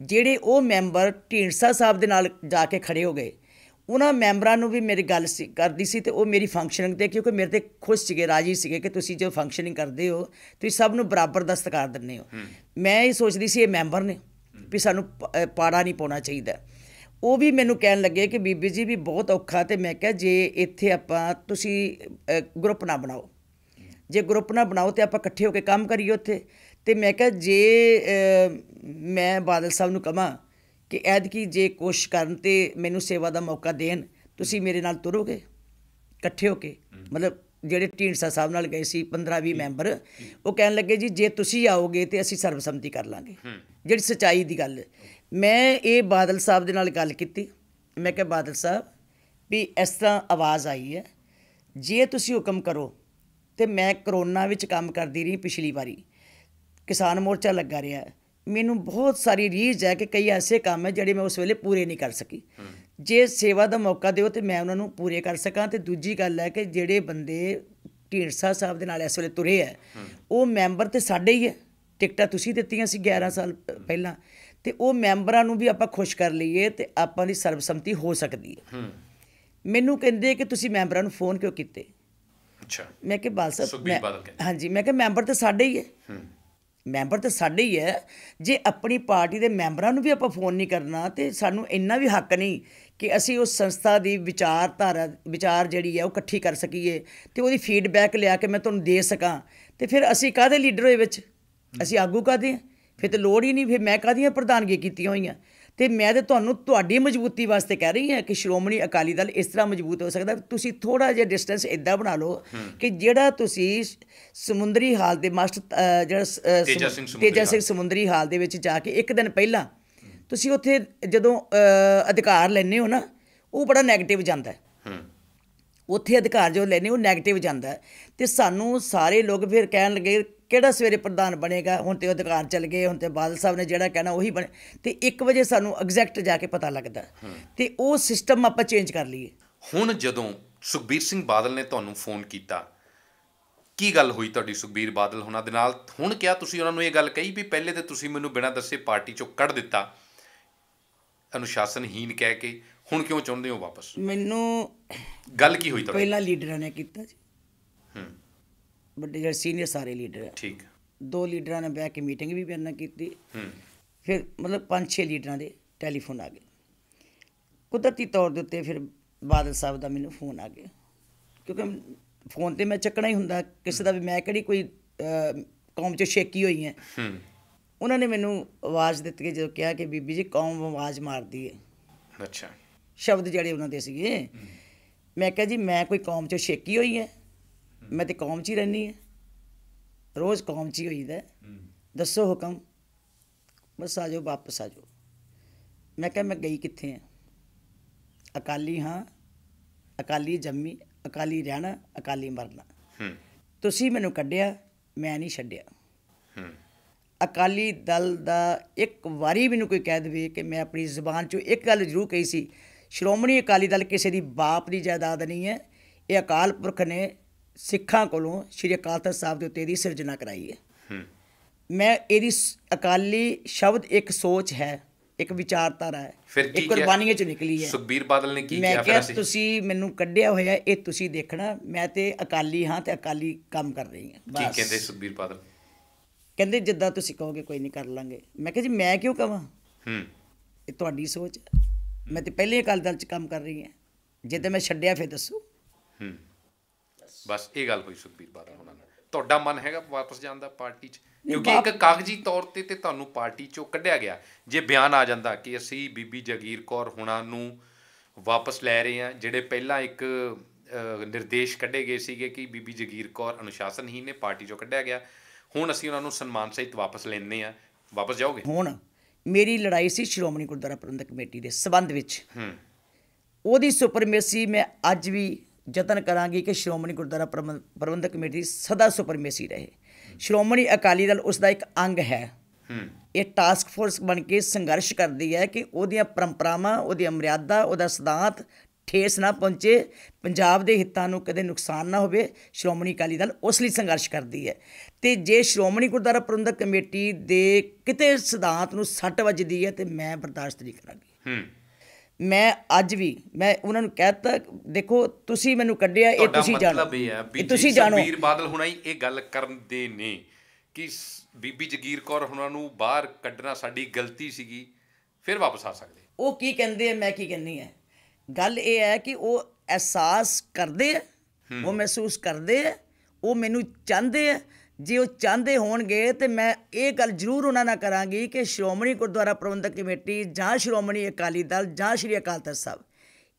ਜਿਹੜੇ ਉਹ ਮੈਂਬਰ ਢੀਂਡਸਾ ਸਾਹਿਬ ਦੇ ਨਾਲ ਜਾ ਕੇ ਖੜੇ ਹੋ ਗਏ ਉਹਨਾਂ ਮੈਂਬਰਾਂ ਨੂੰ ਵੀ ਮੇਰੀ ਗੱਲ ਸੀ ਕਰਦੀ ਸੀ ਤੇ ਉਹ ਮੇਰੀ ਫੰਕਸ਼ਨਿੰਗ ਤੇ ਕਿਉਂਕਿ ਮੇਰੇ ਤੇ ਖੁਸ਼ ਸੀਗੇ ਰਾਜੀ ਸੀਗੇ ਕਿ ਤੁਸੀਂ ਜੋ ਫੰਕਸ਼ਨਿੰਗ ਕਰਦੇ ਹੋ ਤੁਸੀਂ ਸਭ ਨੂੰ ਬਰਾਬਰ ਦਾ ਸਤਿਕਾਰ ਦਿੰਦੇ ਹੋ ਮੈਂ ਇਹ ਸੋਚਦੀ ਸੀ ਇਹ ਮੈਂਬਰ ਨੇ ਵੀ ਸਾਨੂੰ ਪਾੜਾ ਨਹੀਂ ਪਾਉਣਾ ਚਾਹੀਦਾ ਉਹ ਵੀ ਮੈਨੂੰ ਕਹਿਣ ਲੱਗੇ ਕਿ ਬੀਬੀ ਜੀ ਵੀ ਬਹੁਤ ਔਖਾ ਤੇ ਮੈਂ ਕਿਹਾ ਜੇ ਇੱਥੇ ਆਪਾਂ ਤੁਸੀਂ ਗਰੁੱਪ ਨਾ ਬਣਾਓ ਜੇ ਗਰੁੱਪ ਨਾ ਬਣਾਓ ਤੇ ਆਪਾਂ ਇਕੱਠੇ ਹੋ ਕੇ ਕੰਮ ਕਰੀਏ ਉੱਥੇ ਤੇ ਮੈਂ ਕਿਹਾ ਜੇ ਮੈਂ ਬਾਦਲ ਸਾਹਿਬ ਨੂੰ ਕਹਾਂ ਕਿ ਐਦ ਕੀ ਜੇ ਕੋਸ਼ਿਸ਼ ਕਰਨ ਤੇ ਮੈਨੂੰ ਸੇਵਾ ਦਾ ਮੌਕਾ ਦੇਣ ਤੁਸੀਂ ਮੇਰੇ ਨਾਲ ਤੁਰੋਗੇ ਇਕੱਠੇ ਹੋ ਕੇ ਮਤਲਬ ਜਿਹੜੇ ਢੀਂਡਸਾ ਸਾਹਿਬ ਨਾਲ ਗਏ ਸੀ 15-20 ਮੈਂਬਰ ਉਹ ਕਹਿਣ ਲੱਗੇ ਜੀ ਜੇ ਤੁਸੀਂ ਆਓਗੇ ਤੇ ਅਸੀਂ ਸਰਬਸੰਮਤੀ ਕਰ ਲਾਂਗੇ ਜਿਹੜੀ ਸਚਾਈ ਦੀ ਗੱਲ ਮੈਂ ਇਹ ਬਾਦਲ ਸਾਹਿਬ ਦੇ ਨਾਲ ਗੱਲ ਕੀਤੀ ਮੈਂ ਕਿਹਾ ਬਾਦਲ ਸਾਹਿਬ ਵੀ ਇਸ ਤਰ੍ਹਾਂ ਆਵਾਜ਼ ਆਈ ਹੈ ਜੇ ਤੁਸੀਂ ਹੁਕਮ ਕਰੋ ਤੇ ਮੈਂ ਕਰੋਨਾ ਵਿੱਚ ਕੰਮ ਕਰਦੀ ਰਹੀ ਪਿਛਲੀ ਵਾਰੀ ਕਿਸਾਨ ਮੋਰਚਾ ਲੱਗਾ ਰਿਹਾ ਮੈਨੂੰ ਬਹੁਤ ਸਾਰੀ ਰੀਜ ਹੈ ਕਿ ਕਈ ਐਸੇ ਕੰਮ ਹੈ ਜਿਹੜੇ ਮੈਂ ਉਸ ਵੇਲੇ ਪੂਰੇ ਨਹੀਂ ਕਰ ਸਕੀ ਜੇ ਸੇਵਾ ਦਾ ਮੌਕਾ ਦਿਓ ਤੇ ਮੈਂ ਉਹਨਾਂ ਨੂੰ ਪੂਰੇ ਕਰ ਸਕਾਂ ਤੇ ਦੂਜੀ ਗੱਲ ਹੈ ਕਿ ਜਿਹੜੇ ਬੰਦੇ ਢੀਂਡਸਾ ਸਾਹਿਬ ਦੇ ਨਾਲ ਇਸ ਵੇਲੇ ਤੁਰੇ ਹੈ ਉਹ ਮੈਂਬਰ ਤੇ ਸਾਡੇ ਹੀ ਹੈ ਟਿਕਟਾਂ ਤੁਸੀਂ ਦਿੱਤੀਆਂ ਸੀ 11 ਸਾਲ ਪਹਿਲਾਂ ਤੇ ਉਹ ਮੈਂਬਰਾਂ ਨੂੰ ਵੀ ਆਪਾਂ ਖੁਸ਼ ਕਰ ਲਈਏ ਤੇ ਆਪਾਂ ਦੀ ਸਰਬਸੰਮਤੀ ਹੋ ਸਕਦੀ ਹੈ ਮੈਨੂੰ ਕਹਿੰਦੇ ਕਿ ਤੁਸੀਂ ਮੈਂਬਰਾਂ ਨੂੰ ਫੋਨ ਕਿਉਂ ਕੀਤੇ ਅੱਛਾ ਮੈਂ ਕਿਹਾ ਬਾਦਲ ਸਾਹਿਬ ਹਾਂਜੀ ਮੈਂ ਕਿਹਾ ਮੈਂਬਰ ਤਾਂ ਸਾਡੇ ਹੀ ਹੈ ਮੈਂਬਰ ਤਾਂ ਸਾਡੇ ਹੀ ਹੈ ਜੇ ਆਪਣੀ ਪਾਰਟੀ ਦੇ ਮੈਂਬਰਾਂ ਨੂੰ ਵੀ ਆਪਾਂ ਫੋਨ ਨਹੀਂ ਕਰਨਾ ਤੇ ਸਾਨੂੰ ਇੰਨਾ ਵੀ ਹੱਕ ਨਹੀਂ ਕਿ ਅਸੀਂ ਉਸ ਸੰਸਥਾ ਦੀ ਵਿਚਾਰਧਾਰਾ ਵਿਚਾਰ ਜਿਹੜੀ ਹੈ ਉਹ ਇਕੱਠੀ ਕਰ ਸਕੀਏ ਤੇ ਉਹਦੀ ਫੀਡਬੈਕ ਲਿਆ ਕੇ ਮੈਂ ਤੁਹਾਨੂੰ ਦੇ ਸਕਾਂ ਤੇ ਫਿਰ ਅਸੀਂ ਕਾਦੇ ਲੀਡਰ ਹੋਏ ਵਿੱਚ ਅਸੀਂ ਆਗੂ ਕਾਦੇ ਫਿਰ ਤੇ ਲੋੜ ਹੀ ਨਹੀਂ ਫਿਰ ਮੈਂ ਕਾਦੀਆਂ ਪ੍ਰਧਾਨਗੀ ਕੀਤੀਆਂ ਹੋਈਆਂ ਤੇ ਮੈਂ ਤੇ ਤੁਹਾਨੂੰ ਤੁਹਾਡੀ ਮਜ਼ਬੂਤੀ ਵਾਸਤੇ ਕਹਿ ਰਹੀ ਹਾਂ ਕਿ ਸ਼੍ਰੋਮਣੀ ਅਕਾਲੀ ਦਲ ਇਸ ਤਰ੍ਹਾਂ ਮਜ਼ਬੂਤ ਹੋ ਸਕਦਾ ਤੁਸੀਂ ਥੋੜਾ ਜਿਹਾ ਡਿਸਟੈਂਸ ਇਦਾਂ ਬਣਾ ਲਓ ਕਿ ਜਿਹੜਾ ਤੁਸੀਂ ਸਮੁੰਦਰੀ ਹਾਲ ਦੇ ਮਾਸਟਰ ਜਿਹੜਾ ਤੇਜਾ ਸਿੰਘ ਸਮੁੰਦਰੀ ਹਾਲ ਦੇ ਵਿੱਚ ਜਾ ਕੇ ਇੱਕ ਦਿਨ ਪਹਿਲਾਂ ਤੁਸੀਂ ਉੱਥੇ ਜਦੋਂ ਅਧਿਕਾਰ ਲੈਣੇ ਹੋ ਨਾ ਉਹ ਬੜਾ ਨੈਗੇਟਿਵ ਜਾਂਦਾ ਹੈ ਉੱਥੇ ਅਧਿਕਾਰ ਜੋ ਲੈਣੇ ਉਹ ਨੈਗੇਟਿਵ ਜਾਂਦਾ ਤੇ ਸਾਨੂੰ ਸਾਰੇ ਲੋਕ ਫਿਰ ਕਹਿਣ ਲੱਗੇ ਕਿਹੜਾ ਸਵੇਰੇ ਪ੍ਰਧਾਨ ਬਣੇਗਾ ਹੁਣ ਤੇ ਅਧਿਕਾਰ ਚੱਲ ਗਏ ਹੁਣ ਤੇ ਬਾਦਲ ਸਾਹਿਬ ਨੇ ਜਿਹੜਾ ਕਹਿਣਾ ਉਹੀ ਬਣੇ ਤੇ 1 ਵਜੇ ਸਾਨੂੰ ਐਗਜ਼ੈਕਟ ਜਾ ਕੇ ਪਤਾ ਲੱਗਦਾ ਤੇ ਉਹ ਸਿਸਟਮ ਆਪਾਂ ਚੇਂਜ ਕਰ ਲਈਏ ਹੁਣ ਜਦੋਂ ਸੁਖਬੀਰ ਸਿੰਘ ਬਾਦਲ ਨੇ ਤੁਹਾਨੂੰ ਫੋਨ ਕੀਤਾ ਕੀ ਗੱਲ ਹੋਈ ਤੁਹਾਡੀ ਸੁਖਬੀਰ ਬਾਦਲ ਹੁਣਾਂ ਦੇ ਨਾਲ ਹੁਣ ਕਿਹਾ ਤੁਸੀਂ ਉਹਨਾਂ ਨੂੰ ਇਹ ਗੱਲ ਕਹੀ ਵੀ ਪਹਿਲੇ ਤੇ ਤੁਸੀਂ ਮੈਨੂੰ ਬਿਨਾਂ ਦੱਸੇ ਪਾਰਟੀ ਚੋਂ ਕੱਢ ਦਿੱਤਾ ਅਨੁਸ਼ਾਸਨਹੀਨ ਕਹਿ ਕੇ ਹੁਣ ਕਿਉਂ ਚਾਹੁੰਦੇ ਹੋ ਵਾਪਸ ਮੈਨੂੰ ਗੱਲ ਕੀ ਹੋਈ ਤੁਹਾਡੀ ਪਹਿਲਾਂ ਲੀਡਰਾਂ ਨੇ ਕੀਤਾ ਜੀ ਵੱਡੇ ਜਿਹੜੇ ਸੀਨੀਅਰ ਸਾਰੇ ਲੀਡਰ ਹੈ ਠੀਕ ਦੋ ਲੀਡਰਾਂ ਨੇ ਬੈ ਕੇ ਮੀਟਿੰਗ ਵੀ ਬੰਨਾ ਕੀਤੀ ਹੂੰ ਫਿਰ ਮਤਲਬ ਪੰਜ ਛੇ ਲੀਡਰਾਂ ਦੇ ਟੈਲੀਫੋਨ ਆ ਗਏ ਕੁਦਰਤੀ ਤੌਰ ਦੇ ਉੱਤੇ ਫਿਰ ਬਾਦਲ ਸਾਹਿਬ ਦਾ ਮੈਨੂੰ ਫੋਨ ਆ ਗਿਆ ਕਿਉਂਕਿ ਫੋਨ ਤੇ ਮੈਂ ਚੱਕਣਾ ਹੀ ਹੁੰਦਾ ਕਿਸੇ ਦਾ ਵੀ ਮੈਂ ਕਿਹੜੀ ਕੋਈ ਕੌਮ 'ਚ ਸ਼ੇਕੀ ਹੋਈ ਹੈ ਹੂੰ ਉਹਨਾਂ ਨੇ ਮੈਨੂੰ ਆਵਾਜ਼ ਦਿੱਤੀ ਜਦੋਂ ਕਿਹਾ ਕਿ ਬੀਬੀ ਜੀ ਕੌਮ ਆਵਾਜ਼ ਮਾਰਦੀ ਹੈ ਅੱਛਾ ਸ਼ਬਦ ਜਿਹੜੇ ਉਹਨਾਂ ਦੇ ਸੀਗੇ ਮੈਂ ਕਿਹਾ ਜੀ ਮੈਂ ਕੋਈ ਕੌਮ 'ਚ ਸ਼ੇਕੀ ਹੋਈ ਹੈ ਮੈਂ ਤੇ ਕੌਮ 'ਚ ਹੀ ਰਹਿਣੀ ਹੈ ਰੋਜ਼ ਕੌਮ 'ਚ ਹੀ ਹੋਈਦਾ ਦੱਸੋ ਹੁਕਮ ਬਸ ਆ ਜਾਓ ਵਾਪਸ ਆ ਜਾਓ ਮੈਂ ਕਿਹਾ ਮੈਂ ਗਈ ਕਿੱਥੇ ਆ ਅਕਾਲੀ ਹਾਂ ਅਕਾਲੀ ਜੰਮੀ ਅਕਾਲੀ ਰਹਿਣਾ ਅਕਾਲੀ ਮਰਨਾ ਤੁਸੀਂ ਮੈਨੂੰ ਕੱਢਿਆ ਮੈਂ ਨਹੀਂ ਛੱਡਿਆ ਅਕਾਲੀ ਦਲ ਦਾ ਇੱਕ ਵਾਰੀ ਮੈਨੂੰ ਕੋਈ ਕਹਿ ਦੇਵੇ ਕਿ ਮੈਂ ਆਪਣੀ ਜ਼ੁਬਾਨ 'ਚੋਂ ਇੱਕ ਗੱਲ ਜ਼ਰੂਰ ਕਹੀ ਸੀ ਸ਼੍ਰੋਮਣੀ ਅਕਾਲੀ ਦਲ ਕਿਸੇ ਦੀ ਬਾਪ ਦੀ ਜਾਇਦਾਦ ਨਹੀਂ ਹੈ ਇਹ ਅਕਾਲ ਪੁਰਖ ਨੇ ਸਿੱਖਾਂ ਕੋਲੋਂ ਸ਼੍ਰੀ ਅਕਾਲ ਤਖਤ ਸਾਹਿਬ ਦੇ ਉੱਤੇ ਦੀ ਸਿਰਜਣਾ ਕਰਾਈ ਹੈ ਮੈਂ ਇਹਦੀ ਅਕਾਲੀ ਸ਼ਬਦ ਇੱਕ ਸੋਚ ਹੈ ਇੱਕ ਵਿਚਾਰਧਾਰਾ ਹੈ ਇੱਕ ਕੁਰਬਾਨੀਆਂ ਚ ਨਿਕਲੀ ਹੈ ਸੁਖਬੀਰ ਬਾਦਲ ਨੇ ਕੀ ਕਿਹਾ ਫਿਰ ਅਸੀਂ ਤੁਸੀਂ ਮੈਨੂੰ ਕੱਢਿਆ ਹੋਇਆ ਇਹ ਤੁਸੀਂ ਦੇਖਣਾ ਮੈਂ ਤੇ ਅਕਾਲੀ ਹਾਂ ਤੇ ਅਕਾਲੀ ਕੰਮ ਕਰ ਰਹੀ ਹਾਂ ਬਸ ਕੀ ਕਹਿੰਦੇ ਸੁਖਬੀਰ ਬਾਦਲ ਕਹਿੰਦੇ ਜਿੱਦਾਂ ਤੁਸੀਂ ਕਹੋਗੇ ਕੋਈ ਨਹੀਂ ਕਰ ਲਾਂਗੇ ਮੈਂ ਕਿਹਾ ਜੀ ਮੈਂ ਕਿਉਂ ਕਵਾਂ ਹੂੰ ਇਹ ਤੁਹਾਡੀ ਸੋਚ ਮੈਂ ਤੇ ਪਹਿਲੇ ਅਕਾਲੀ ਦਲ ਚ ਕੰਮ ਕਰ ਰਹੀ ਹਾਂ ਜੇ ਮੈਂ ਛੱਡਿਆ ਫੇ ਦੱਸੋ ਹੂੰ ਬਸ ਇਹ ਗੱਲ ਹੋਈ ਸੁਖਬੀਰ ਬਾਦਲ ਹੁਣਾਂ ਨਾਲ ਤੁਹਾਡਾ ਮਨ ਹੈਗਾ ਵਾਪਸ ਜਾਣ ਦਾ ਪਾਰਟੀ 'ਚ ਕਿਉਂਕਿ ਇੱਕ ਕਾਗਜ਼ੀ ਤੌਰ ਤੇ ਤੇ ਤੁਹਾਨੂੰ ਪਾਰਟੀ 'ਚੋਂ ਕੱਢਿਆ ਗਿਆ ਜੇ ਬਿਆਨ ਆ ਜਾਂਦਾ ਕਿ ਅਸੀਂ ਬੀਬੀ ਜਗੀਰ ਕੌਰ ਹੁਣਾਂ ਨੂੰ ਵਾਪਸ ਲੈ ਰਹੇ ਹਾਂ ਜਿਹੜੇ ਪਹਿਲਾਂ ਇੱਕ ਨਿਰਦੇਸ਼ ਕੱਢੇ ਗਏ ਸੀਗੇ ਕਿ ਬੀਬੀ ਜਗੀਰ ਕੌਰ ਅਨੁਸ਼ਾਸਨਹੀਨ ਨੇ ਪਾਰਟੀ 'ਚੋਂ ਕੱਢਿਆ ਗਿਆ ਹੁਣ ਅਸੀਂ ਉਹਨਾਂ ਨੂੰ ਸਨਮਾਨ ਸਹਿਤ ਵਾਪਸ ਲੈਣੇ ਆ ਵਾਪਸ ਜਾਓਗੇ ਹੁਣ ਮੇਰੀ ਲੜਾਈ ਸੀ ਸ਼੍ਰੋਮਣੀ ਗੁਰਦੁਆਰਾ ਪ੍ਰਬੰਧਕ ਕਮੇਟੀ ਦੇ ਸਬੰਧ ਵਿੱਚ ਹੂੰ ਉਹਦੀ ਸੁਪਰਮੇਸੀ ਮੈਂ ਅੱਜ ਵੀ ਯਤਨ ਕਰਾਂਗੀ ਕਿ ਸ਼੍ਰੋਮਣੀ ਗੁਰਦੁਆਰਾ ਪ੍ਰਬੰਧਕ ਕਮੇਟੀ ਸਦਾ ਸੁਪਰਮੇਸੀ ਰਹੇ ਸ਼੍ਰੋਮਣੀ ਅਕਾਲੀ ਦਲ ਉਸ ਦਾ ਇੱਕ ਅੰਗ ਹੈ ਇਹ ਟਾਸਕ ਫੋਰਸ ਬਣ ਕੇ ਸੰਘਰਸ਼ ਕਰਦੀ ਹੈ ਕਿ ਉਹਦੀਆਂ ਪਰੰਪਰਾਵਾਂ ਉਹਦੀ ਅਮਰਿਆਦਾ ਉਹਦਾ ਸਿਧਾਂਤ ਠੇਸ ਨਾ ਪਹੁੰਚੇ ਪੰਜਾਬ ਦੇ ਹਿੱਤਾਂ ਨੂੰ ਕਦੇ ਨੁਕਸਾਨ ਨਾ ਹੋਵੇ ਸ਼੍ਰੋਮਣੀ ਅਕਾਲੀ ਦਲ ਉਸ ਲਈ ਸੰਘਰਸ਼ ਕਰਦੀ ਹੈ ਤੇ ਜੇ ਸ਼੍ਰੋਮਣੀ ਗੁਰਦੁਆਰਾ ਪ੍ਰਬੰਧਕ ਕਮੇਟੀ ਦੇ ਕਿਤੇ ਸਿਧਾਂਤ ਨੂੰ ਸੱਟ ਵੱਜਦੀ ਹੈ ਤੇ ਮੈਂ ਬਰਦਾਸ਼ਤ ਨਹੀਂ ਕਰਾਂਗੀ ਹੂੰ ਮੈਂ ਅੱਜ ਵੀ ਮੈਂ ਉਹਨਾਂ ਨੂੰ ਕਹਿਤਾ ਦੇਖੋ ਤੁਸੀਂ ਮੈਨੂੰ ਕੱਢਿਆ ਇਹ ਤੁਸੀਂ ਜਾਣੋ ਮਤਲਬ ਇਹ ਹੈ ਵੀ ਤੁਸੀਂ ਜਾਣੋ ਵੀਰ ਬਾਦਲ ਹੁਣਾਂ ਹੀ ਇਹ ਗੱਲ ਕਰਨ ਦੇ ਨੇ ਕਿ ਬੀਬੀ ਜਗੀਰ ਕੌਰ ਹੁਣਾਂ ਨੂੰ ਬਾਹਰ ਕੱਢਣਾ ਸਾਡੀ ਗਲਤੀ ਸੀਗੀ ਫਿਰ ਵਾਪਸ ਆ ਸਕਦੇ ਉਹ ਕੀ ਕਹਿੰਦੇ ਆ ਮੈਂ ਕੀ ਕਹਿੰਨੀ ਆ ਗੱਲ ਇਹ ਹੈ ਕਿ ਉਹ ਅਹਿਸਾਸ ਕਰਦੇ ਆ ਉਹ ਮਹਿਸੂਸ ਕਰਦੇ ਆ ਉਹ ਮੈਨੂੰ ਚਾਹੁੰਦੇ ਆ ਜੇ ਉਹ ਚਾਹੁੰਦੇ ਹੋਣਗੇ ਤੇ ਮੈਂ ਇਹ ਗੱਲ ਜ਼ਰੂਰ ਉਹਨਾਂ ਨਾਲ ਕਰਾਂਗੀ ਕਿ ਸ਼੍ਰੋਮਣੀ ਗੁਰਦੁਆਰਾ ਪ੍ਰਬੰਧਕ ਕਮੇਟੀ ਜਾਂ ਸ਼੍ਰੋਮਣੀ ਅਕਾਲੀ ਦਲ ਜਾਂ ਸ਼੍ਰੀ ਅਕਾਲ ਤਖਤ ਸਾਹਿਬ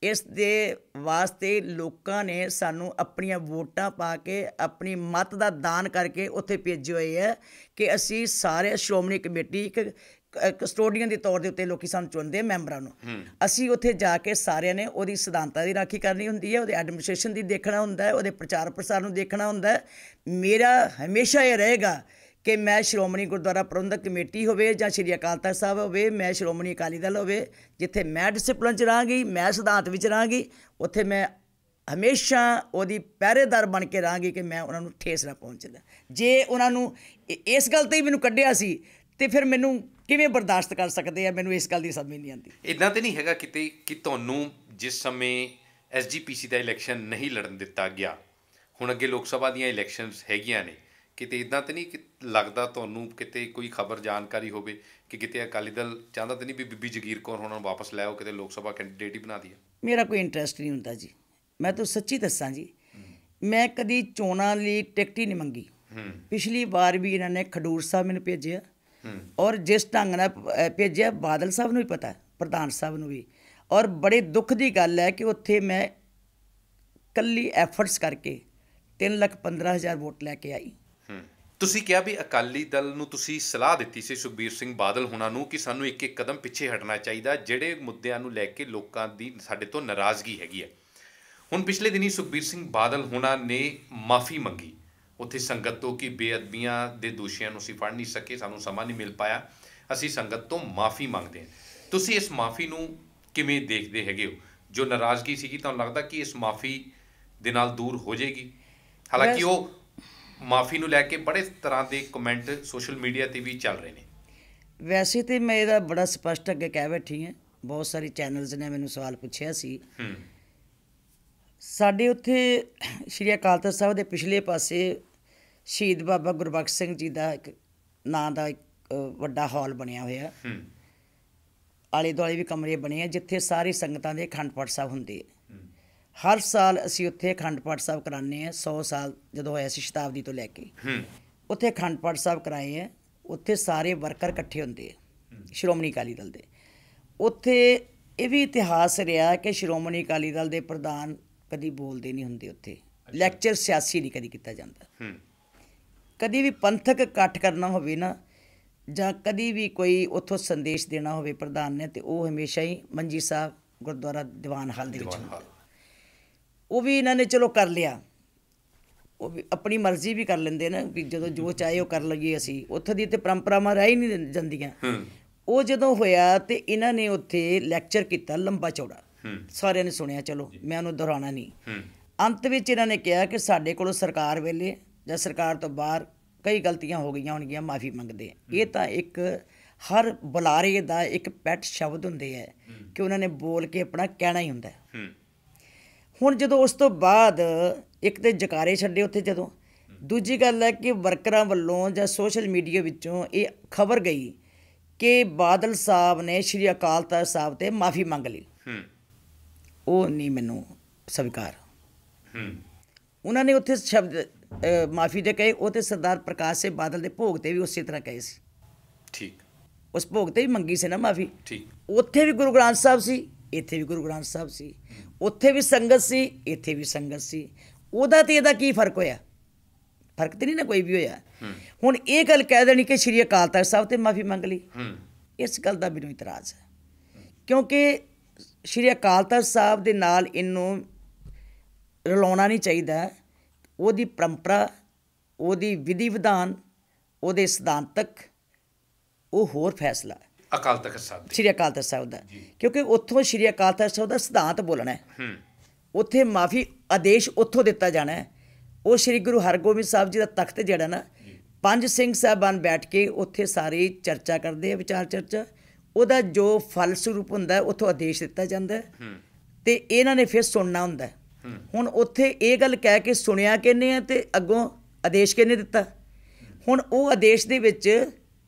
ਇਸ ਦੇ ਵਾਸਤੇ ਲੋਕਾਂ ਨੇ ਸਾਨੂੰ ਆਪਣੀਆਂ ਵੋਟਾਂ ਪਾ ਕੇ ਆਪਣੀ ਮਤ ਦਾ ਦਾਨ ਕਰਕੇ ਉੱਥੇ ਭੇਜੇ ਹੋਏ ਹੈ ਕਿ ਅਸੀਂ ਸਾਰੇ ਸ਼੍ਰੋਮਣੀ ਕਮੇਟੀ ਇੱਕ ਕਸਟੋਡੀਅਨ ਦੇ ਤੌਰ ਦੇ ਉੱਤੇ ਲੋਕੀ ਸਾਨੂੰ ਚੁਣਦੇ ਆ ਮੈਂਬਰਾਂ ਨੂੰ ਅਸੀਂ ਉੱਥੇ ਜਾ ਕੇ ਸਾਰਿਆਂ ਨੇ ਉਹਦੀ ਸਿਧਾਂਤਾਂ ਦੀ ਰਾਖੀ ਕਰਨੀ ਹੁੰਦੀ ਹੈ ਉਹਦੇ ਐਡਮਿਨਿਸਟ੍ਰੇਸ਼ਨ ਦੀ ਦੇਖਣਾ ਹੁੰਦਾ ਹੈ ਉਹਦੇ ਪ੍ਰਚਾਰ ਪ੍ਰਸਾਰ ਨੂੰ ਦੇਖਣਾ ਹੁੰਦਾ ਹੈ ਮੇਰਾ ਹਮੇਸ਼ਾ ਇਹ ਰਹੇਗਾ ਕਿ ਮੈਂ ਸ਼੍ਰੋਮਣੀ ਗੁਰਦੁਆਰਾ ਪ੍ਰਬੰਧਕ ਕਮੇਟੀ ਹੋਵੇ ਜਾਂ ਸ਼੍ਰੀ ਅਕਾਲ ਤਖਤ ਸਾਹਿਬ ਹੋਵੇ ਮੈਂ ਸ਼੍ਰੋਮਣੀ ਅਕਾਲੀ ਦਲ ਹੋਵੇ ਜਿੱਥੇ ਮੈਂ ਡਿਸਪਲਨ ਚ ਰਾਂਗੀ ਮੈਂ ਸਿਧਾਂਤ ਵਿੱਚ ਰਾਂਗੀ ਉੱਥੇ ਮੈਂ ਹਮੇਸ਼ਾ ਉਹਦੀ ਪਹਿਰੇਦਾਰ ਬਣ ਕੇ ਰਾਂਗੀ ਕਿ ਮੈਂ ਉਹਨਾਂ ਨੂੰ ਠੇਸ ਨਾ ਪਹੁੰਚਦਾ ਜੇ ਉਹਨਾਂ ਨੂੰ ਇਸ ਗੱਲ ਤੇ ਹੀ ਮੈਨੂੰ ਕੱਢਿਆ ਸੀ ਤੇ ਫਿਰ ਮੈਨੂੰ ਕਿਵੇਂ ਬਰਦਾਸ਼ਤ ਕਰ ਸਕਦੇ ਆ ਮੈਨੂੰ ਇਸ ਗੱਲ ਦੀ ਸਮਝ ਨਹੀਂ ਆਉਂਦੀ ਇਦਾਂ ਤੇ ਨਹੀਂ ਹੈਗਾ ਕਿਤੇ ਕਿ ਤੁਹਾਨੂੰ ਜਿਸ ਸਮੇਂ ਐਸਜੀਪੀਸੀ ਦਾ ਇਲੈਕਸ਼ਨ ਨਹੀਂ ਲੜਨ ਦਿੱਤਾ ਗਿਆ ਹੁਣ ਅੱਗੇ ਲੋਕ ਸਭਾ ਦੀਆਂ ਇਲੈਕਸ਼ਨਸ ਹੈਗੀਆਂ ਨੇ ਕਿਤੇ ਇਦਾਂ ਤੇ ਨਹੀਂ ਕਿ ਲੱਗਦਾ ਤੁਹਾਨੂੰ ਕਿਤੇ ਕੋਈ ਖਬਰ ਜਾਣਕਾਰੀ ਹੋਵੇ ਕਿ ਕਿਤੇ ਅਕਾਲੀ ਦਲ ਚਾਹੁੰਦਾ ਤੇ ਨਹੀਂ ਵੀ ਬੀਬੀ ਜਗੀਰ ਕੌਰ ਹੋਣਾ ਨੂੰ ਵਾਪਸ ਲੈ ਆਓ ਕਿਤੇ ਲੋਕ ਸਭਾ ਕੈਂਡੀਡੇਟ ਹੀ ਬਣਾ ਦਿਆ ਮੇਰਾ ਕੋਈ ਇੰਟਰਸਟ ਨਹੀਂ ਹੁੰਦਾ ਜੀ ਮੈਂ ਤਾਂ ਸੱਚੀ ਦੱਸਾਂ ਜੀ ਮੈਂ ਕਦੀ ਚੋਣਾਂ ਲਈ ਟਿਕਟ ਹੀ ਨਹੀਂ ਮੰਗੀ ਪਿਛਲੀ ਵਾਰ ਵੀ ਇਹਨਾਂ ਨੇ ਖਡੂਰ ਸਾਹਿਬ ਮੈਨੂੰ ਭੇਜਿਆ ਔਰ ਜਿਸ ਢੰਗ ਨਾਲ ਭੇਜਿਆ ਬਾਦਲ ਸਾਹਿਬ ਨੂੰ ਵੀ ਪਤਾ ਪ੍ਰਧਾਨ ਸਾਹਿਬ ਨੂੰ ਵੀ ਔਰ ਬੜੇ ਦੁੱਖ ਦੀ ਗੱਲ ਹੈ ਕਿ ਉੱਥੇ ਮੈਂ ਕੱਲੀ ਐਫਰਟਸ ਕਰਕੇ 3 ਲੱਖ 15 ਹਜ਼ਾਰ ਵੋਟ ਲੈ ਕੇ ਆਈ ਤੁਸੀਂ ਕਿਹਾ ਵੀ ਅਕਾਲੀ ਦਲ ਨੂੰ ਤੁਸੀਂ ਸਲਾਹ ਦਿੱਤੀ ਸੀ ਸੁਖਬੀਰ ਸਿੰਘ ਬਾਦਲ ਹੁਣਾਂ ਨੂੰ ਕਿ ਸਾਨੂੰ ਇੱਕ ਇੱਕ ਕਦਮ ਪਿੱਛੇ ਹਟਣਾ ਚਾਹੀਦਾ ਜਿਹੜੇ ਮੁੱਦਿਆਂ ਨੂੰ ਲੈ ਕੇ ਲੋਕਾਂ ਦੀ ਸਾਡੇ ਤੋਂ ਨਾਰਾਜ਼ਗੀ ਹੈਗੀ ਹੈ ਹੁਣ ਪਿਛਲੇ ਦਿਨੀ ਸੁਖਬੀਰ ਸਿੰਘ ਬਾਦਲ ਹੁਣਾਂ ਨੇ ਮਾਫੀ ਮੰਗੀ ਉੱਥੇ ਸੰਗਤ ਤੋਂ ਕਿ ਬੇਅਦਬੀਆਂ ਦੇ ਦੋਸ਼ੀਆਂ ਨੂੰ ਅਸੀਂ ਫੜ ਨਹੀਂ ਸਕੇ ਸਾਨੂੰ ਸਮਾਂ ਨਹੀਂ ਮਿਲ ਪਾਇਆ ਅਸੀਂ ਸੰਗਤ ਤੋਂ ਮਾਫੀ ਮੰਗਦੇ ਹਾਂ ਤੁਸੀਂ ਇਸ ਮਾਫੀ ਨੂੰ ਕਿਵੇਂ ਦੇਖਦੇ ਹੈਗੇ ਹੋ ਜੋ ਨਾਰਾਜ਼ਗੀ ਸੀਗੀ ਤੁਹਾਨੂੰ ਲੱਗਦਾ ਕਿ ਇਸ ਮਾਫੀ ਦੇ ਨਾਲ ਦੂਰ ਹੋ ਜਾਏਗੀ ਹਾਲਾਂਕਿ ਉਹ ਮਾਫੀ ਨੂੰ ਲੈ ਕੇ ਬੜੇ ਤਰ੍ਹਾਂ ਦੇ ਕਮੈਂਟ ਸੋਸ਼ਲ ਮੀਡੀਆ ਤੇ ਵੀ ਚੱਲ ਰਹੇ ਨੇ ਵੈਸੇ ਤੇ ਮੈਂ ਇਹਦਾ ਬੜਾ ਸਪਸ਼ਟ ਅੱਗੇ ਕਹਿ ਬੈਠੀ ਹਾਂ ਬਹੁਤ ਸਾਰੇ ਚੈਨਲਸ ਨੇ ਮੈਨੂੰ ਸਵਾਲ ਪੁੱਛਿਆ ਸੀ ਸਾਡੇ ਉੱਥੇ ਸ਼੍ਰੀ ਅਕਾਲ ਤਖਤ ਸਾਹਿਬ ਦੇ ਪਿਛਲੇ ਪਾਸੇ ਸ਼ਹੀਦ ਬਾਬਾ ਗੁਰਬਖਸ਼ ਸਿੰਘ ਜੀ ਦਾ ਇੱਕ ਨਾਂ ਦਾ ਇੱਕ ਵੱਡਾ ਹਾਲ ਬਣਿਆ ਹੋਇਆ ਆਲੇ ਦੁਆਲੇ ਵੀ ਕਮਰੇ ਬਣੇ ਆ ਜਿੱਥੇ ਸਾਰੀ ਸੰਗਤਾਂ ਦੇ ਅਖੰਡ ਪਾਠ ਸਾਹਿਬ ਹੁੰਦੇ ਆ ਹਰ ਸਾਲ ਅਸੀਂ ਉੱਥੇ ਅਖੰਡ ਪਾਠ ਸਾਹਿਬ ਕਰਾਉਂਦੇ ਆ 100 ਸਾਲ ਜਦੋਂ ਹੋਇਆ ਸੀ ਸ਼ਤਾਬਦੀ ਤੋਂ ਲੈ ਕੇ ਉੱਥੇ ਅਖੰਡ ਪਾਠ ਸਾਹਿਬ ਕਰਾਏ ਆ ਉੱਥੇ ਸਾਰੇ ਵਰਕਰ ਇਕੱਠੇ ਹੁੰਦੇ ਆ ਸ਼੍ਰੋਮਣੀ ਅਕਾਲੀ ਦਲ ਦੇ ਉੱਥੇ ਇਹ ਵੀ ਇਤਿਹਾਸ ਰਿਹਾ ਕਿ ਸ਼੍ਰੋਮਣੀ ਅਕਾਲੀ ਦਲ ਦੇ ਪ੍ਰਧਾਨ ਕਦੀ ਬੋਲਦੇ ਨਹੀਂ ਹੁੰਦੇ ਉੱਥੇ ਲੈਕਚਰ ਸਿਆਸੀ ਨਹੀਂ ਕਦੀ ਕੀਤਾ ਜਾਂਦਾ ਕਦੀ ਵੀ ਪੰਥਕ ਇਕੱਠ ਕਰਨਾ ਹੋਵੇ ਨਾ ਜਾਂ ਕਦੀ ਵੀ ਕੋਈ ਉੱਥੋਂ ਸੰਦੇਸ਼ ਦੇਣਾ ਹੋਵੇ ਪ੍ਰਧਾਨ ਨੇ ਤੇ ਉਹ ਹਮੇਸ਼ਾ ਹੀ ਮੰਜੀ ਸਾਹਿਬ ਗੁਰਦੁਆਰਾ ਦੀਵਾਨ ਹਾਲ ਦੇ ਵਿੱਚ ਉਹ ਵੀ ਇਹਨਾਂ ਨੇ ਚਲੋ ਕਰ ਲਿਆ ਉਹ ਵੀ ਆਪਣੀ ਮਰਜ਼ੀ ਵੀ ਕਰ ਲੈਂਦੇ ਨਾ ਵੀ ਜਦੋਂ ਜੋ ਚਾਹੇ ਉਹ ਕਰ ਲਈਏ ਅਸੀਂ ਉੱਥੇ ਦੀ ਤੇ ਪਰੰਪਰਾਵਾਂ ਰਹਿ ਹੀ ਨਹੀਂ ਜਾਂਦੀਆਂ ਉਹ ਜਦੋਂ ਹੋਇਆ ਤੇ ਇਹਨਾਂ ਨੇ ਉੱਥੇ ਲੈਕਚਰ ਕੀਤਾ ਲੰਬਾ ਚੌੜਾ ਸਾਰਿਆਂ ਨੇ ਸੁਣਿਆ ਚਲੋ ਮੈਂ ਉਹਨੂੰ ਦੁਹਰਾਣਾ ਨਹੀਂ ਅੰਤ ਵਿੱਚ ਇਹਨਾਂ ਨੇ ਕਿਹਾ ਕਿ ਸਾਡੇ ਕੋਲੋਂ ਸਰਕਾਰ ਵੇਲੇ ਜਾਂ ਸਰਕਾਰ ਤੋਂ ਬਾਹਰ ਕਈ ਗਲਤੀਆਂ ਹੋ ਗਈਆਂ ਹੋਣਗੀਆਂ ਮਾਫੀ ਮੰਗਦੇ ਇਹ ਤਾਂ ਇੱਕ ਹਰ ਬੁਲਾਰੇ ਦਾ ਇੱਕ ਪੈਟ ਸ਼ਬਦ ਹੁੰਦੇ ਹੈ ਕਿ ਉਹਨਾਂ ਨੇ ਬੋਲ ਕੇ ਆਪਣਾ ਕਹਿਣਾ ਹੀ ਹੁੰਦਾ ਹੁਣ ਜਦੋਂ ਉਸ ਤੋਂ ਬਾਅਦ ਇੱਕ ਤੇ ਜਕਾਰੇ ਛੱਡੇ ਉੱਥੇ ਜਦੋਂ ਦੂਜੀ ਗੱਲ ਹੈ ਕਿ ਵਰਕਰਾਂ ਵੱਲੋਂ ਜਾਂ ਸੋਸ਼ਲ ਮੀਡੀਆ ਵਿੱਚੋਂ ਇਹ ਖਬਰ ਗਈ ਕਿ ਬਾਦਲ ਸਾਹਿਬ ਨੇ ਸ਼੍ਰੀ ਅਕਾਲ ਤਖਤ ਸਾਹਿਬ ਤੇ ਮਾਫੀ ਮੰਗ ਲਈ ਉਹ ਨਹੀਂ ਮੈਨੂੰ ਸਵੀਕਾਰ ਹੂੰ ਉਹਨਾਂ ਨੇ ਉੱਥੇ ਸ਼ਬਦ ਮਾਫੀ ਦੇ ਕਹੇ ਉਹ ਤੇ ਸਰਦਾਰ ਪ੍ਰਕਾਸ਼ ਸੇ ਬਾਦਲ ਦੇ ਭੋਗ ਤੇ ਵੀ ਉਸੇ ਤਰ੍ਹਾਂ ਕਹੇ ਸੀ ਠੀਕ ਉਸ ਭੋਗ ਤੇ ਵੀ ਮੰਗੀ ਸੀ ਨਾ ਮਾਫੀ ਠੀਕ ਉੱਥੇ ਵੀ ਗੁਰੂ ਗ੍ਰੰਥ ਸਾਹਿਬ ਸੀ ਇੱਥੇ ਵੀ ਗੁਰੂ ਗ੍ਰੰਥ ਸਾਹਿਬ ਸੀ ਉੱਥੇ ਵੀ ਸੰਗਤ ਸੀ ਇੱਥੇ ਵੀ ਸੰਗਤ ਸੀ ਉਹਦਾ ਤੇ ਇਹਦਾ ਕੀ ਫਰਕ ਹੋਇਆ ਫਰਕ ਤੇ ਨਹੀਂ ਨਾ ਕੋਈ ਵੀ ਹੋਇਆ ਹੁਣ ਇਹ ਗੱਲ ਕਹਿ ਦੇਣੀ ਕਿ ਸ਼੍ਰੀ ਅਕਾਲ ਤਖਤ ਸਾਹਿਬ ਤੇ ਮਾਫੀ ਮੰਗ ਲਈ ਹੂੰ ਇਸ ਗੱਲ ਦਾ ਮੈਨੂੰ ਇਤਰਾਜ਼ ਹੈ ਕਿਉਂਕਿ ਸ਼੍ਰੀ ਅਕਾਲ ਤਖਤ ਸਾਹਿਬ ਦੇ ਨਾਲ ਇਹਨੂੰ ਰਲਾਉਣਾ ਨਹੀਂ ਚਾਹੀਦਾ ਉਹਦੀ ਪਰੰਪਰਾ ਉਹਦੀ ਵਿਧੀ ਵਿਧਾਨ ਉਹਦੇ ਸਿਧਾਂਤਕ ਉਹ ਹੋਰ ਫੈਸਲਾ ਅਕਾਲ ਤਖਤ ਸਾਹਿਬ ਸ਼੍ਰੀ ਅਕਾਲ ਤਖਤ ਸਾਹਿਬ ਦਾ ਕਿਉਂਕਿ ਉੱਥੋਂ ਸ਼੍ਰੀ ਅਕਾਲ ਤਖਤ ਸਾਹਿਬ ਦਾ ਸਿਧਾਂਤ ਬੋਲਣਾ ਹੈ ਉੱਥੇ ਮਾਫੀ ਆਦੇਸ਼ ਉੱਥੋਂ ਦਿੱਤਾ ਜਾਣਾ ਹੈ ਉਹ ਸ਼੍ਰੀ ਗੁਰੂ ਹਰਗੋਬਿੰਦ ਸਾਹਿਬ ਜੀ ਦਾ ਤਖਤ ਜਿਹੜਾ ਨਾ ਪੰਜ ਸਿੰਘ ਸਾਹਿਬਾਨ ਬੈਠ ਕੇ ਉੱਥੇ ਸਾਰੀ ਚਰਚਾ ਕਰਦੇ ਆ ਵਿਚਾਰ ਚਰਚਾ ਉਹਦਾ ਜੋ ਫਲ ਸਰੂਪ ਹੁੰਦਾ ਉਥੋਂ ਆਦੇਸ਼ ਦਿੱਤਾ ਜਾਂਦਾ ਤੇ ਇਹਨਾਂ ਨੇ ਫਿਰ ਸੁਣਨਾ ਹੁੰਦਾ ਹੁਣ ਉੱਥੇ ਇਹ ਗੱਲ ਕਹਿ ਕੇ ਸੁਣਿਆ ਕਿੰਨੇ ਆ ਤੇ ਅੱਗੋਂ ਆਦੇਸ਼ ਕਿੰਨੇ ਦਿੱਤਾ ਹੁਣ ਉਹ ਆਦੇਸ਼ ਦੇ ਵਿੱਚ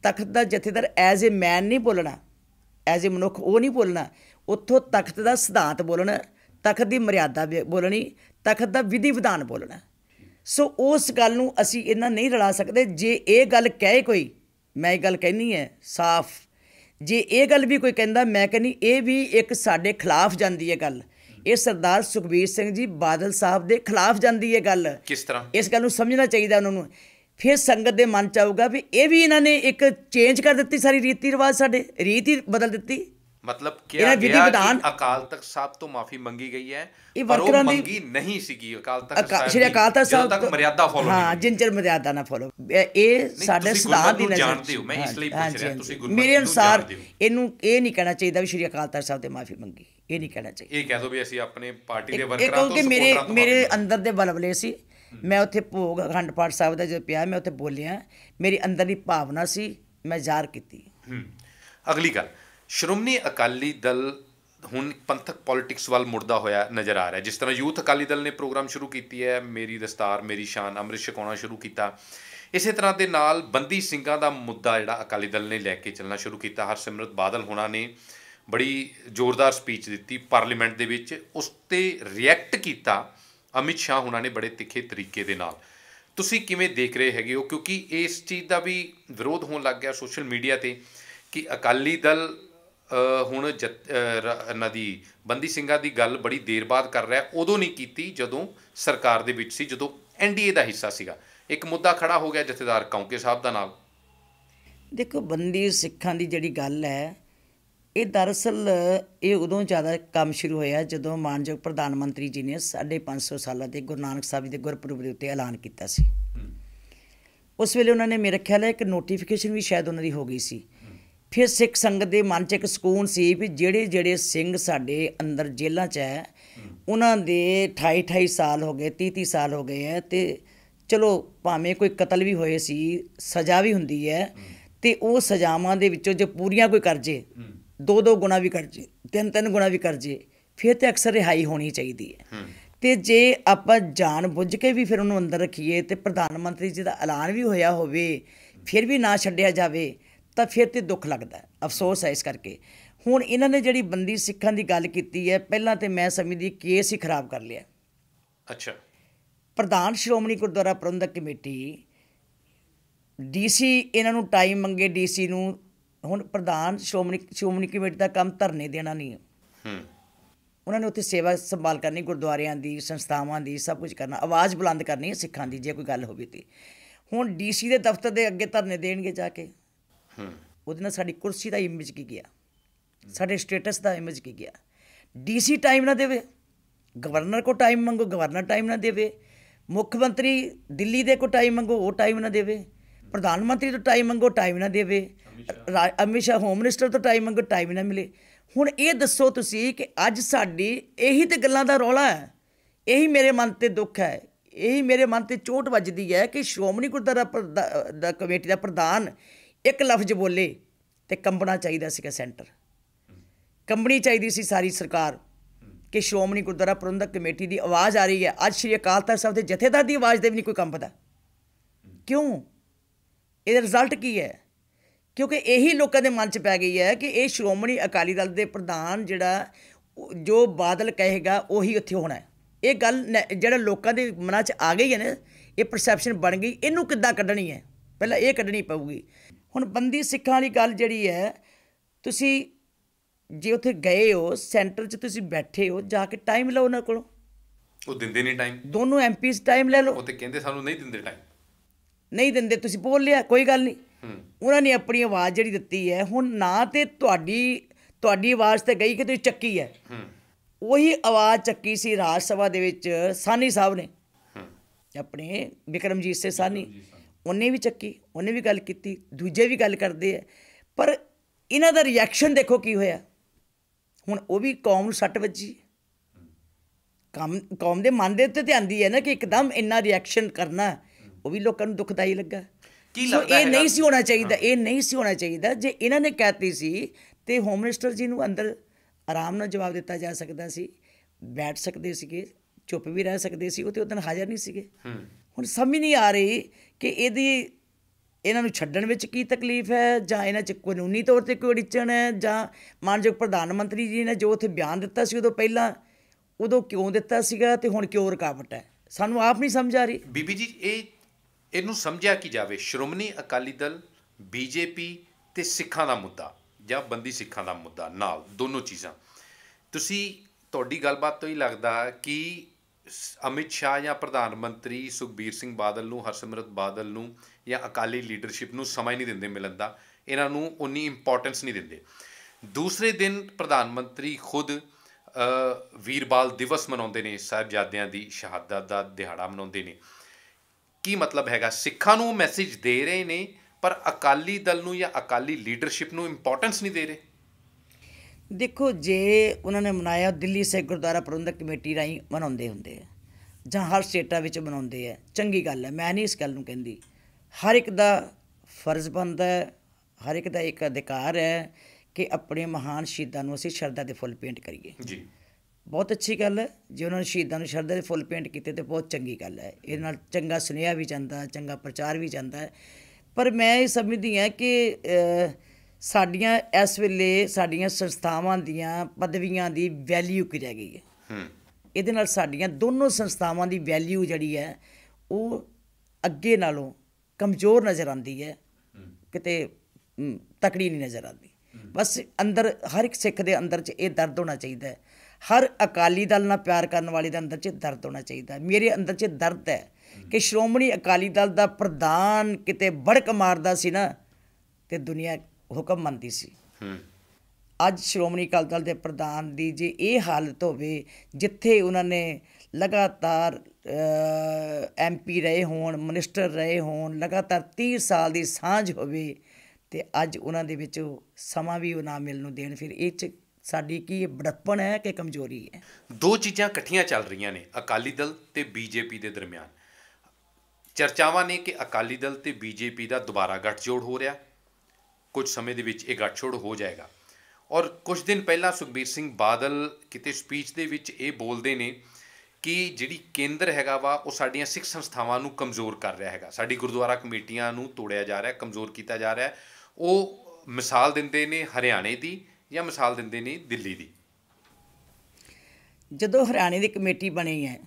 ਤਖਤ ਦਾ ਜਥੇਦਾਰ ਐਜ਼ ਅ ਮੈਨ ਨਹੀਂ ਬੋਲਣਾ ਐਜ਼ ਅ ਮਨੁੱਖ ਉਹ ਨਹੀਂ ਬੋਲਣਾ ਉੱਥੋਂ ਤਖਤ ਦਾ ਸਿਧਾਂਤ ਬੋਲਣਾ ਤਖਤ ਦੀ ਮਰਿਆਦਾ ਬੋਲਣੀ ਤਖਤ ਦਾ ਵਿਧੀ ਵਿਧਾਨ ਬੋਲਣਾ ਸੋ ਉਸ ਗੱਲ ਨੂੰ ਅਸੀਂ ਇਹਨਾਂ ਨਹੀਂ ਰਲਾ ਸਕਦੇ ਜੇ ਇਹ ਗੱਲ ਕਹੇ ਕੋਈ ਮੈਂ ਇਹ ਗੱਲ ਕਹਿਨੀ ਹੈ ਸਾਫ਼ ਜੇ ਇਹ ਗੱਲ ਵੀ ਕੋਈ ਕਹਿੰਦਾ ਮੈਂ ਕਹਿੰਦੀ ਇਹ ਵੀ ਇੱਕ ਸਾਡੇ ਖਿਲਾਫ ਜਾਂਦੀ ਹੈ ਗੱਲ ਇਹ ਸਰਦਾਰ ਸੁਖਬੀਰ ਸਿੰਘ ਜੀ ਬਾਦਲ ਸਾਹਿਬ ਦੇ ਖਿਲਾਫ ਜਾਂਦੀ ਹੈ ਗੱਲ ਕਿਸ ਤਰ੍ਹਾਂ ਇਸ ਗੱਲ ਨੂੰ ਸਮਝਣਾ ਚਾਹੀਦਾ ਉਹਨਾਂ ਨੂੰ ਫਿਰ ਸੰਗਤ ਦੇ ਮਨ ਚ ਆਊਗਾ ਵੀ ਇਹ ਵੀ ਇਹਨਾਂ ਨੇ ਇੱਕ ਚੇਂਜ ਕਰ ਦਿੱਤੀ ਸਾਰੀ ਰੀਤੀ ਰਿਵਾਜ ਸਾਡੇ ਰੀਤ ਹੀ ਬਦਲ ਦਿੱਤੀ ਮਤਲਬ ਕਿਹਾ ਗਿਆ ਕਿ ਅਕਾਲ ਤਖਤ ਸਾਹਿਬ ਤੋਂ ਮਾਫੀ ਮੰਗੀ ਗਈ ਹੈ ਇਹ ਵਰਕਰਾਂ ਦੀ ਮੰਗੀ ਨਹੀਂ ਸੀਗੀ ਅਕਾਲ ਤਖਤ ਸਾਹਿਬ ਸ਼੍ਰੀ ਅਕਾਲ ਤਖਤ ਸਾਹਿਬ ਤੱਕ ਮਰਿਆਦਾ ਫੋਲੋ ਹਾਂ ਜਿੰਚਰ ਮਰਿਆਦਾ ਨਾ ਫੋਲੋ ਇਹ ਸਾਡੇ ਸਲਾਹ ਦੀ ਨਜ਼ਰ ਜਾਣਦੇ ਹੋ ਮੈਂ ਇਸ ਲਈ ਪੁੱਛ ਰਿਹਾ ਤੁਸੀਂ ਗੁਰਮਤ ਮੇਰੇ ਅਨਸਾਰ ਇਹਨੂੰ ਇਹ ਨਹੀਂ ਕਹਿਣਾ ਚਾਹੀਦਾ ਵੀ ਸ਼੍ਰੀ ਅਕਾਲ ਤਖਤ ਸਾਹਿਬ ਤੇ ਮਾਫੀ ਮੰਗੀ ਇਹ ਨਹੀਂ ਕਹਿਣਾ ਚਾਹੀਦਾ ਇਹ ਕਹਿ ਦੋ ਵੀ ਅਸੀਂ ਆਪਣੇ ਪਾਰਟੀ ਦੇ ਵਰਕਰਾਂ ਤੋਂ ਕਿਉਂਕਿ ਮੇਰੇ ਮੇਰੇ ਅੰਦਰ ਦੇ ਬਲਬਲੇ ਸੀ ਮੈਂ ਉੱਥੇ ਭੋਗ ਅਖੰਡ ਪਾਠ ਸਾਹਿਬ ਦਾ ਜਦ ਪਿਆ ਮੈਂ ਉੱਥੇ ਬੋਲਿਆ ਮੇਰੀ ਅੰਦਰਲੀ ਭਾਵਨਾ ਸੀ ਮੈਂ ਜ਼ਾਹਰ ਕੀਤੀ ਹੂੰ ਅਗਲੀ ਗੱਲ ਸ਼੍ਰੋਮਣੀ ਅਕਾਲੀ ਦਲ ਹੁਣ ਪੰਥਕ ਪੋਲਿਟਿਕਸ ਵੱਲ ਮੁੜਦਾ ਹੋਇਆ ਨਜ਼ਰ ਆ ਰਿਹਾ ਜਿਸ ਤਰ੍ਹਾਂ ਯੂਥ ਅਕਾਲੀ ਦਲ ਨੇ ਪ੍ਰੋਗਰਾਮ ਸ਼ੁਰੂ ਕੀਤੀ ਹੈ ਮੇਰੀ ਦਸਤਾਰ ਮੇਰੀ ਸ਼ਾਨ ਅੰਮ੍ਰਿਤ ਛਕਾਉਣਾ ਸ਼ੁਰੂ ਕੀਤਾ ਇਸੇ ਤਰ੍ਹਾਂ ਦੇ ਨਾਲ ਬੰਦੀ ਸਿੰਘਾਂ ਦਾ ਮੁੱਦਾ ਜਿਹੜਾ ਅਕਾਲੀ ਦਲ ਨੇ ਲੈ ਕੇ ਚੱਲਣਾ ਸ਼ੁਰੂ ਕੀਤਾ ਹਰਸਿਮਰਤ ਬਾਦਲ ਹੋਣਾ ਨੇ ਬੜੀ ਜ਼ੋਰਦਾਰ ਸਪੀਚ ਦਿੱਤੀ ਪਾਰਲੀਮੈਂਟ ਦੇ ਵਿੱਚ ਉਸ ਤੇ ਰਿਐਕਟ ਕੀਤਾ ਅਮਿਤ ਸ਼ਾਹ ਹੋਣਾ ਨੇ ਬੜੇ ਤਿੱਖੇ ਤਰੀਕੇ ਦੇ ਨਾਲ ਤੁਸੀਂ ਕਿਵੇਂ ਦੇਖ ਰਹੇ ਹੈਗੇ ਹੋ ਕਿਉਂਕਿ ਇਸ ਚੀਜ਼ ਦਾ ਵੀ ਵਿਰੋਧ ਹੋਣ ਲੱਗ ਗਿਆ ਸੋਸ਼ਲ ਮੀਡੀਆ ਤੇ ਕਿ ਅਕਾਲੀ ਦਲ ਹੁਣ ਨਦੀ ਬੰਦੀ ਸਿੰਘਾਂ ਦੀ ਗੱਲ ਬੜੀ ਦੇਰ ਬਾਅਦ ਕਰ ਰਿਹਾ ਉਦੋਂ ਨਹੀਂ ਕੀਤੀ ਜਦੋਂ ਸਰਕਾਰ ਦੇ ਵਿੱਚ ਸੀ ਜਦੋਂ ਐਨਡੀਏ ਦਾ ਹਿੱਸਾ ਸੀਗਾ ਇੱਕ ਮੁੱਦਾ ਖੜਾ ਹੋ ਗਿਆ ਜਥੇਦਾਰ ਕੌਂਕੇ ਸਾਹਿਬ ਦਾ ਨਾਲ ਦੇਖੋ ਬੰਦੀ ਸਿੱਖਾਂ ਦੀ ਜਿਹੜੀ ਗੱਲ ਹੈ ਇਹ ਦਰਸਲ ਇਹ ਉਦੋਂ ਜ਼ਿਆਦਾ ਕੰਮ ਸ਼ੁਰੂ ਹੋਇਆ ਜਦੋਂ ਮਾਨਯੋਗ ਪ੍ਰਧਾਨ ਮੰਤਰੀ ਜੀ ਨੇ 550 ਸਾਲਾਂ ਦੇ ਗੁਰੂ ਨਾਨਕ ਸਾਹਿਬ ਜੀ ਦੇ ਗੁਰਪੁਰਬ ਦੇ ਉੱਤੇ ਐਲਾਨ ਕੀਤਾ ਸੀ ਉਸ ਵੇਲੇ ਉਹਨਾਂ ਨੇ ਮੇਰੇ ਖਿਆਲ ਹੈ ਇੱਕ ਨੋਟੀਫਿਕੇਸ਼ਨ ਵੀ ਸ਼ਾਇਦ ਉਹਨਾਂ ਦੀ ਹੋ ਗਈ ਸੀ ਫਿਰ ਸਿੱਖ ਸੰਗਤ ਦੇ ਮਨ 'ਚ ਇੱਕ ਸਕੂਨ ਸੀ ਵੀ ਜਿਹੜੇ ਜਿਹੜੇ ਸਿੰਘ ਸਾਡੇ ਅੰਦਰ ਜੇਲ੍ਹਾਂ 'ਚ ਹੈ ਉਹਨਾਂ ਦੇ 28 28 ਸਾਲ ਹੋ ਗਏ 30 30 ਸਾਲ ਹੋ ਗਏ ਹੈ ਤੇ ਚਲੋ ਭਾਵੇਂ ਕੋਈ ਕਤਲ ਵੀ ਹੋਏ ਸੀ ਸਜ਼ਾ ਵੀ ਹੁੰਦੀ ਹੈ ਤੇ ਉਹ ਸਜ਼ਾਵਾਂ ਦੇ ਵਿੱਚੋਂ ਜੇ ਪੂਰੀਆਂ ਕੋਈ ਕਰ ਜੇ ਦੋ ਦੋ ਗੁਣਾ ਵੀ ਕਰ ਜੇ ਤਿੰਨ ਤਿੰਨ ਗੁਣਾ ਵੀ ਕਰ ਜੇ ਫਿਰ ਤੇ ਅਕਸਰ ਰਿਹਾਈ ਹੋਣੀ ਚਾਹੀਦੀ ਹੈ ਤੇ ਜੇ ਆਪਾਂ ਜਾਣ ਬੁੱਝ ਕੇ ਵੀ ਫਿਰ ਉਹਨੂੰ ਅੰਦਰ ਰੱਖੀਏ ਤੇ ਪ੍ਰਧਾਨ ਮੰਤਰੀ ਜੀ ਦਾ ਐਲਾਨ ਵੀ ਹੋਇਆ ਹੋਵੇ ਫਿਰ ਵੀ ਨਾ ਛੱਡਿਆ ਜਾਵੇ ਤਾਂ ਫਿਰ ਤੇ ਦੁੱਖ ਲੱਗਦਾ ਅਫਸੋਸ ਹੈ ਇਸ ਕਰਕੇ ਹੁਣ ਇਹਨਾਂ ਨੇ ਜਿਹੜੀ ਬੰਦੀ ਸਿੱਖਾਂ ਦੀ ਗੱਲ ਕੀਤੀ ਹੈ ਪਹਿਲਾਂ ਤੇ ਮੈਂ ਸਮਝਦੀ ਕੇਸ ਹੀ ਖਰਾਬ ਕਰ ਲਿਆ ਅੱਛਾ ਪ੍ਰਧਾਨ ਸ਼੍ਰੋਮਣੀ ਗੁਰਦੁਆਰਾ ਪ੍ਰਬੰਧਕ ਕਮੇਟੀ ਡੀਸੀ ਇਹਨਾਂ ਨੂੰ ਟਾਈਮ ਮੰਗੇ ਡੀਸੀ ਨੂੰ ਹੁਣ ਪ੍ਰਧਾਨ ਸ਼੍ਰੋਮਣੀ ਸ਼੍ਰੋਮਣੀ ਕਮੇਟੀ ਦਾ ਕੰਮ ਧਰਨੇ ਦੇਣਾ ਨਹੀਂ ਹੂੰ ਉਹਨਾਂ ਨੇ ਉੱਥੇ ਸੇਵਾ ਸੰਭਾਲ ਕਰਨੀ ਗੁਰਦੁਆਰਿਆਂ ਦੀ ਸੰਸਥਾਵਾਂ ਦੀ ਸਭ ਕੁਝ ਕਰਨਾ ਆਵਾਜ਼ ਬੁਲੰਦ ਕਰਨੀ ਸਿੱਖਾਂ ਦੀ ਜੇ ਕੋਈ ਗੱਲ ਹੋਵੇ ਤੇ ਹੁਣ ਡੀਸੀ ਦੇ ਦਫ਼ਤਰ ਦੇ ਅੱਗੇ ਧਰਨੇ ਦੇਣਗੇ ਜਾ ਕੇ ਉਹਦੇ ਨਾਲ ਸਾਡੀ ਕੁਰਸੀ ਦਾ ਇਮੇਜ ਕੀ ਗਿਆ ਸਾਡੇ ਸਟੇਟਸ ਦਾ ਇਮੇਜ ਕੀ ਗਿਆ ਡੀਸੀ ਟਾਈਮ ਨਾ ਦੇਵੇ ਗਵਰਨਰ ਕੋ ਟਾਈਮ ਮੰਗੋ ਗਵਰਨਰ ਟਾਈਮ ਨਾ ਦੇਵੇ ਮੁੱਖ ਮੰਤਰੀ ਦਿੱਲੀ ਦੇ ਕੋ ਟਾਈਮ ਮੰਗੋ ਉਹ ਟਾਈਮ ਨਾ ਦੇਵੇ ਪ੍ਰਧਾਨ ਮੰਤਰੀ ਤੋਂ ਟਾਈਮ ਮੰਗੋ ਟਾਈਮ ਨਾ ਦੇਵੇ ਅਮਿਸ਼ਾ ਹੋਮ ਮਿਨਿਸਟਰ ਤੋਂ ਟਾਈਮ ਮੰਗੋ ਟਾਈਮ ਨਾ ਮਿਲੇ ਹੁਣ ਇਹ ਦੱਸੋ ਤੁਸੀਂ ਕਿ ਅੱਜ ਸਾਡੀ ਇਹੀ ਤੇ ਗੱਲਾਂ ਦਾ ਰੌਲਾ ਹੈ ਇਹੀ ਮੇਰੇ ਮਨ ਤੇ ਦੁੱਖ ਹੈ ਇਹੀ ਮੇਰੇ ਮਨ ਤੇ ਚੋਟ ਵੱਜਦੀ ਹੈ ਕਿ ਸ਼੍ਰੋਮਣੀ ਗੁਰਦੁਆਰਾ ਕਮੇਟੀ ਦਾ ਪ੍ਰਧਾਨ ਇੱਕ ਲਫ਼ਜ਼ ਬੋਲੇ ਤੇ ਕੰਬਣਾ ਚਾਹੀਦਾ ਸੀਗਾ ਸੈਂਟਰ ਕੰਬਣੀ ਚਾਹੀਦੀ ਸੀ ਸਾਰੀ ਸਰਕਾਰ ਕਿ ਸ਼੍ਰੋਮਣੀ ਗੁਰਦੁਆਰਾ ਪ੍ਰਬੰਧਕ ਕਮੇਟੀ ਦੀ ਆਵਾਜ਼ ਆ ਰਹੀ ਹੈ ਅੱਜ ਸ਼੍ਰੀ ਅਕਾਲ ਤਖਤ ਸਾਹਿਬ ਦੇ ਜਥੇਦਾਰ ਦੀ ਆਵਾਜ਼ ਦੇ ਵੀ ਨਹੀਂ ਕੋਈ ਕੰਬਦਾ ਕਿਉਂ ਇਹਦਾ ਰਿਜ਼ਲਟ ਕੀ ਹੈ ਕਿਉਂਕਿ ਇਹੀ ਲੋਕਾਂ ਦੇ ਮਨ 'ਚ ਪੈ ਗਈ ਹੈ ਕਿ ਇਹ ਸ਼੍ਰੋਮਣੀ ਅਕਾਲੀ ਦਲ ਦੇ ਪ੍ਰਧਾਨ ਜਿਹੜਾ ਜੋ ਬਾਦਲ ਕਹੇਗਾ ਉਹੀ ਉੱਥੇ ਹੋਣਾ ਹੈ ਇਹ ਗੱਲ ਜਿਹੜਾ ਲੋਕਾਂ ਦੇ ਮਨਾਂ 'ਚ ਆ ਗਈ ਹੈ ਨਾ ਇਹ ਪਰਸੈਪਸ਼ਨ ਬਣ ਗਈ ਇਹਨੂੰ ਕਿੱਦਾਂ ਕੱਢਣੀ ਹੈ ਪਹਿਲਾਂ ਇਹ ਕੱਢਣੀ ਪਊਗੀ ਹੁਣ ਬੰਦੀ ਸਿੱਖਾਂ ਵਾਲੀ ਗੱਲ ਜਿਹੜੀ ਹੈ ਤੁਸੀਂ ਜੇ ਉੱਥੇ ਗਏ ਹੋ ਸੈਂਟਰ 'ਚ ਤੁਸੀਂ ਬੈਠੇ ਹੋ ਜਾ ਕੇ ਟਾਈਮ ਲਓ ਉਹਨਾਂ ਕੋਲੋਂ ਉਹ ਦਿੰਦੇ ਨਹੀਂ ਟਾਈਮ ਦੋਨੋਂ ਐਮਪੀਸ ਟਾਈਮ ਲੈ ਲਓ ਉਹ ਤੇ ਕਹਿੰਦੇ ਸਾਨੂੰ ਨਹੀਂ ਦਿੰਦੇ ਟਾਈਮ ਨਹੀਂ ਦਿੰਦੇ ਤੁਸੀਂ ਬੋਲ ਲਿਆ ਕੋਈ ਗੱਲ ਨਹੀਂ ਉਹਨਾਂ ਨੇ ਆਪਣੀ ਆਵਾਜ਼ ਜਿਹੜੀ ਦਿੱਤੀ ਹੈ ਹੁਣ ਨਾ ਤੇ ਤੁਹਾਡੀ ਤੁਹਾਡੀ ਆਵਾਜ਼ ਤੇ ਗਈ ਕਿ ਤੁਸੀਂ ਚੱਕੀ ਹੈ ਉਹੀ ਆਵਾਜ਼ ਚੱਕੀ ਸੀ ਰਾਜ ਸਭਾ ਦੇ ਵਿੱਚ ਸਾਨੀ ਸਾਹਿਬ ਨੇ ਆਪਣੇ ਵਿਕਰਮਜੀਤ ਸੇ ਸਾਨੀ ਉਹਨੇ ਵੀ ਚੱਕੀ ਉਹਨੇ ਵੀ ਗੱਲ ਕੀਤੀ ਦੂਜੇ ਵੀ ਗੱਲ ਕਰਦੇ ਆ ਪਰ ਇਹਨਾਂ ਦਾ ਰਿਐਕਸ਼ਨ ਦੇਖੋ ਕੀ ਹੋਇਆ ਹੁਣ ਉਹ ਵੀ ਕੌਮ ਨੂੰ ਸੱਟ ਵੱਜੀ ਕੰਮ ਕੌਮ ਦੇ ਮਨ ਦੇ ਉੱਤੇ ਧਿਆਨ ਦੀ ਹੈ ਨਾ ਕਿ ਇੱਕਦਮ ਇੰਨਾ ਰਿਐਕਸ਼ਨ ਕਰਨਾ ਉਹ ਵੀ ਲੋਕਾਂ ਨੂੰ ਦੁਖਦਾਈ ਲੱਗਾ ਕੀ ਲੱਗਦਾ ਇਹ ਨਹੀਂ ਸੀ ਹੋਣਾ ਚਾਹੀਦਾ ਇਹ ਨਹੀਂ ਸੀ ਹੋਣਾ ਚਾਹੀਦਾ ਜੇ ਇਹਨਾਂ ਨੇ ਕਹਿਤੀ ਸੀ ਤੇ ਹੋਮ ਮਿਨਿਸਟਰ ਜੀ ਨੂੰ ਅੰਦਰ ਆਰਾਮ ਨਾਲ ਜਵਾਬ ਦਿੱਤਾ ਜਾ ਸਕਦਾ ਸੀ ਬੈਠ ਸਕਦੇ ਸੀਗੇ ਚੁੱਪ ਵੀ ਰਹਿ ਸਕਦੇ ਸੀ ਉਹ ਤੇ ਉਦੋਂ ਹਾਜ਼ਰ ਨਹੀਂ ਸੀਗੇ ਹੁਣ ਸਮਝ ਨਹੀਂ ਆ ਰਹੀ ਕਿ ਇਹਦੀ ਇਹਨਾਂ ਨੂੰ ਛੱਡਣ ਵਿੱਚ ਕੀ ਤਕਲੀਫ ਹੈ ਜਾਂ ਇਹਨਾਂ 'ਚ ਕਾਨੂੰਨੀ ਤੌਰ ਤੇ ਕੋਈ ਅੜਚਣ ਹੈ ਜਾਂ ਮਾਨਯੋਗ ਪ੍ਰਧਾਨ ਮੰਤਰੀ ਜੀ ਨੇ ਜੋ ਉੱਥੇ ਬਿਆਨ ਦਿੱਤਾ ਸੀ ਉਦੋਂ ਪਹਿਲਾਂ ਉਦੋਂ ਕਿਉਂ ਦਿੱਤਾ ਸੀਗਾ ਤੇ ਹੁਣ ਕਿਉਂ ਰੁਕਾਵਟ ਹੈ ਸਾਨੂੰ ਆਪ ਨਹੀਂ ਸਮਝ ਆ ਰਹੀ ਬੀਬੀ ਜੀ ਇਹ ਇਹਨੂੰ ਸਮਝਿਆ ਕੀ ਜਾਵੇ ਸ਼੍ਰੋਮਣੀ ਅਕਾਲੀ ਦਲ ਬੀਜੇਪੀ ਤੇ ਸਿੱਖਾਂ ਦਾ ਮੁੱਦਾ ਜਾਂ ਬੰਦੀ ਸਿੱਖਾਂ ਦਾ ਮੁੱਦਾ ਨਾਲ ਦੋਨੋਂ ਚੀਜ਼ਾਂ ਤੁਸੀਂ ਤੁਹਾਡੀ ਗੱਲਬਾਤ ਤੋਂ ਹੀ ਲੱਗਦਾ ਕਿ ਅਮਿਤ ਸ਼ਾਹ ਜਾਂ ਪ੍ਰਧਾਨ ਮੰਤਰੀ ਸੁਖਬੀਰ ਸਿੰਘ ਬਾਦਲ ਨੂੰ ਹਰਸਿਮਰਤ ਬਾਦਲ ਨੂੰ ਜਾਂ ਅਕਾਲੀ ਲੀਡਰਸ਼ਿਪ ਨੂੰ ਸਮਾਂ ਨਹੀਂ ਦਿੰਦੇ ਮਿਲਣ ਦਾ ਇਹਨਾਂ ਨੂੰ ਉਨੀ ਇੰਪੋਰਟੈਂਸ ਨਹੀਂ ਦਿੰਦੇ ਦੂਸਰੇ ਦਿਨ ਪ੍ਰਧਾਨ ਮੰਤਰੀ ਖੁਦ ਵੀਰਬਾਲ ਦਿਵਸ ਮਨਾਉਂਦੇ ਨੇ ਸਾਹਿਬਜ਼ਾਦਿਆਂ ਦੀ ਸ਼ਹਾਦਤ ਦਾ ਦਿਹਾੜਾ ਮਨਾਉਂਦੇ ਨੇ ਕੀ ਮਤਲਬ ਹੈਗਾ ਸਿੱਖਾਂ ਨੂੰ ਮੈਸੇਜ ਦੇ ਰਹੇ ਨੇ ਪਰ ਅਕਾਲੀ ਦਲ ਨੂੰ ਜਾਂ ਅਕਾਲੀ ਲੀਡਰਸ਼ਿਪ ਨੂੰ ਇੰਪੋਰਟੈਂਸ ਨਹੀਂ ਦੇ ਰਹੇ ਦੇਖੋ ਜੇ ਉਹਨਾਂ ਨੇ ਮਨਾਇਆ ਦਿੱਲੀ ਸਿੱਖ ਗੁਰਦੁਆਰਾ ਪ੍ਰਬੰਧਕ ਕਮੇਟੀ ਰਾਈ ਮਨਾਉਂਦੇ ਹੁੰਦੇ ਆ ਜਾਂ ਹਰ ਸਟੇਟਾਂ ਵਿੱਚ ਮਨਾਉਂਦੇ ਆ ਚੰਗੀ ਗੱਲ ਹੈ ਮੈਂ ਨਹੀਂ ਇਸ ਗੱਲ ਨੂੰ ਕਹਿੰਦੀ ਹਰ ਇੱਕ ਦਾ ਫਰਜ਼ ਬਣਦਾ ਹੈ ਹਰ ਇੱਕ ਦਾ ਇੱਕ ਅਧਿਕਾਰ ਹੈ ਕਿ ਆਪਣੇ ਮਹਾਨ ਸ਼ਹੀਦਾਂ ਨੂੰ ਅਸੀਂ ਸ਼ਰਧਾ ਦੇ ਫੁੱਲ ਪੇਂਟ ਕਰੀਏ ਜੀ ਬਹੁਤ ਅੱਛੀ ਗੱਲ ਹੈ ਜੇ ਉਹਨਾਂ ਨੇ ਸ਼ਹੀਦਾਂ ਨੂੰ ਸ਼ਰਧਾ ਦੇ ਫੁੱਲ ਪੇਂਟ ਕੀਤੇ ਤੇ ਬਹੁਤ ਚੰਗੀ ਗੱਲ ਹੈ ਇਹ ਨਾਲ ਚੰਗਾ ਸੁਨੇਹਾ ਵੀ ਜਾਂਦਾ ਚੰਗਾ ਪ੍ਰਚਾਰ ਵੀ ਜਾਂਦਾ ਪਰ ਮੈਂ ਇਹ ਸਮਝਦੀ ਹਾਂ ਕਿ ਸਾਡੀਆਂ ਇਸ ਵੇਲੇ ਸਾਡੀਆਂ ਸੰਸਥਾਵਾਂ ਦੀਆਂ ਪਦਵੀਆਂ ਦੀ ਵੈਲਿਊ ਕੀ ਰਹਿ ਗਈ ਹੈ ਇਹਦੇ ਨਾਲ ਸਾਡੀਆਂ ਦੋਨੋਂ ਸੰਸਥਾਵਾਂ ਦੀ ਵੈਲਿਊ ਜਿਹੜੀ ਹੈ ਉਹ ਅੱਗੇ ਨਾਲੋਂ ਕਮਜ਼ੋਰ ਨਜ਼ਰ ਆਉਂਦੀ ਹੈ ਕਿਤੇ ਤਕੜੀ ਨਹੀਂ ਨਜ਼ਰ ਆਉਂਦੀ ਬਸ ਅੰਦਰ ਹਰ ਇੱਕ ਸਿੱਖ ਦੇ ਅੰਦਰ 'ਚ ਇਹ ਦਰਦ ਹੋਣਾ ਚਾਹੀਦਾ ਹੈ ਹਰ ਅਕਾਲੀ ਦਲ ਨਾਲ ਪਿਆਰ ਕਰਨ ਵਾਲੇ ਦੇ ਅੰਦਰ 'ਚ ਦਰਦ ਹੋਣਾ ਚਾਹੀਦਾ ਮੇਰੇ ਅੰਦਰ 'ਚ ਦਰਦ ਹੈ ਕਿ ਸ਼੍ਰੋਮਣੀ ਅਕਾਲੀ ਦਲ ਦਾ ਪ੍ਰਧਾਨ ਕਿਤੇ ਬੜਕ ਮਾਰਦਾ ਸੀ ਨਾ ਤੇ ਦੁਨੀਆ ਹੁਕਮ ਮੰਨਦੀ ਸੀ ਅੱਜ ਸ਼੍ਰੋਮਣੀ ਅਕਾਲੀ ਦਲ ਦੇ ਪ੍ਰਧਾਨ ਦੀ ਜੇ ਇਹ ਹਾਲਤ ਹੋਵੇ ਜਿੱਥੇ ਉਹਨਾਂ ਨੇ ਲਗਾਤਾਰ ਐਮਪੀ ਰਹੇ ਹੋਣ ਮਨਿਸਟਰ ਰਹੇ ਹੋਣ ਲਗਾਤਾਰ 30 ਸਾਲ ਦੀ ਸਾਂਝ ਹੋਵੇ ਤੇ ਅੱਜ ਉਹਨਾਂ ਦੇ ਵਿੱਚ ਸਮਾਂ ਵੀ ਉਹ ਨਾ ਮਿਲਣ ਨੂੰ ਦੇਣ ਫਿਰ ਇਹ ਚ ਸਾਡੀ ਕੀ ਬੜਪਣ ਹੈ ਕਿ ਕਮਜ਼ੋਰੀ ਹੈ ਦੋ ਚੀਜ਼ਾਂ ਇਕੱਠੀਆਂ ਚੱਲ ਰਹੀਆਂ ਨੇ ਅਕਾਲੀ ਦਲ ਤੇ ਬੀਜੇਪੀ ਦੇ ਦਰਮਿਆਨ ਚਰਚਾਵਾਂ ਨੇ ਕਿ ਅਕਾਲੀ ਦਲ ਤੇ ਬੀਜੇਪੀ ਦਾ ਦੁਬਾਰਾ ਗੱਠਜੋੜ ਹੋ ਰਿਹਾ ਕੁਝ ਸਮੇਂ ਦੇ ਵਿੱਚ ਇਹ ਗੱਠਛੋੜ ਹੋ ਜਾਏਗਾ ਔਰ ਕੁਝ ਦਿਨ ਪਹਿਲਾਂ ਸੁਖਬੀਰ ਸਿੰਘ ਬਾਦਲ ਕਿਤੇ ਸਪੀਚ ਦੇ ਵਿੱਚ ਇਹ ਬੋਲਦੇ ਨੇ ਕਿ ਜਿਹੜੀ ਕੇਂਦਰ ਹੈਗਾ ਵਾ ਉਹ ਸਾਡੀਆਂ ਸਿੱਖ ਸੰਸਥਾਵਾਂ ਨੂੰ ਕਮਜ਼ੋਰ ਕਰ ਰਿਹਾ ਹੈਗਾ ਸਾਡੀ ਗੁਰਦੁਆਰਾ ਕਮੇਟੀਆਂ ਨੂੰ ਤੋੜਿਆ ਜਾ ਰਿਹਾ ਕਮਜ਼ੋਰ ਕੀਤਾ ਜਾ ਰਿਹਾ ਉਹ ਮਿਸਾਲ ਦਿੰਦੇ ਨੇ ਹਰਿਆਣੇ ਦੀ ਜਾਂ ਮਿਸਾਲ ਦਿੰਦੇ ਨੇ ਦਿੱਲੀ ਦੀ ਜਦੋਂ ਹਰਿਆਣੇ ਦੀ ਕਮੇਟੀ ਬਣੀ ਹੈ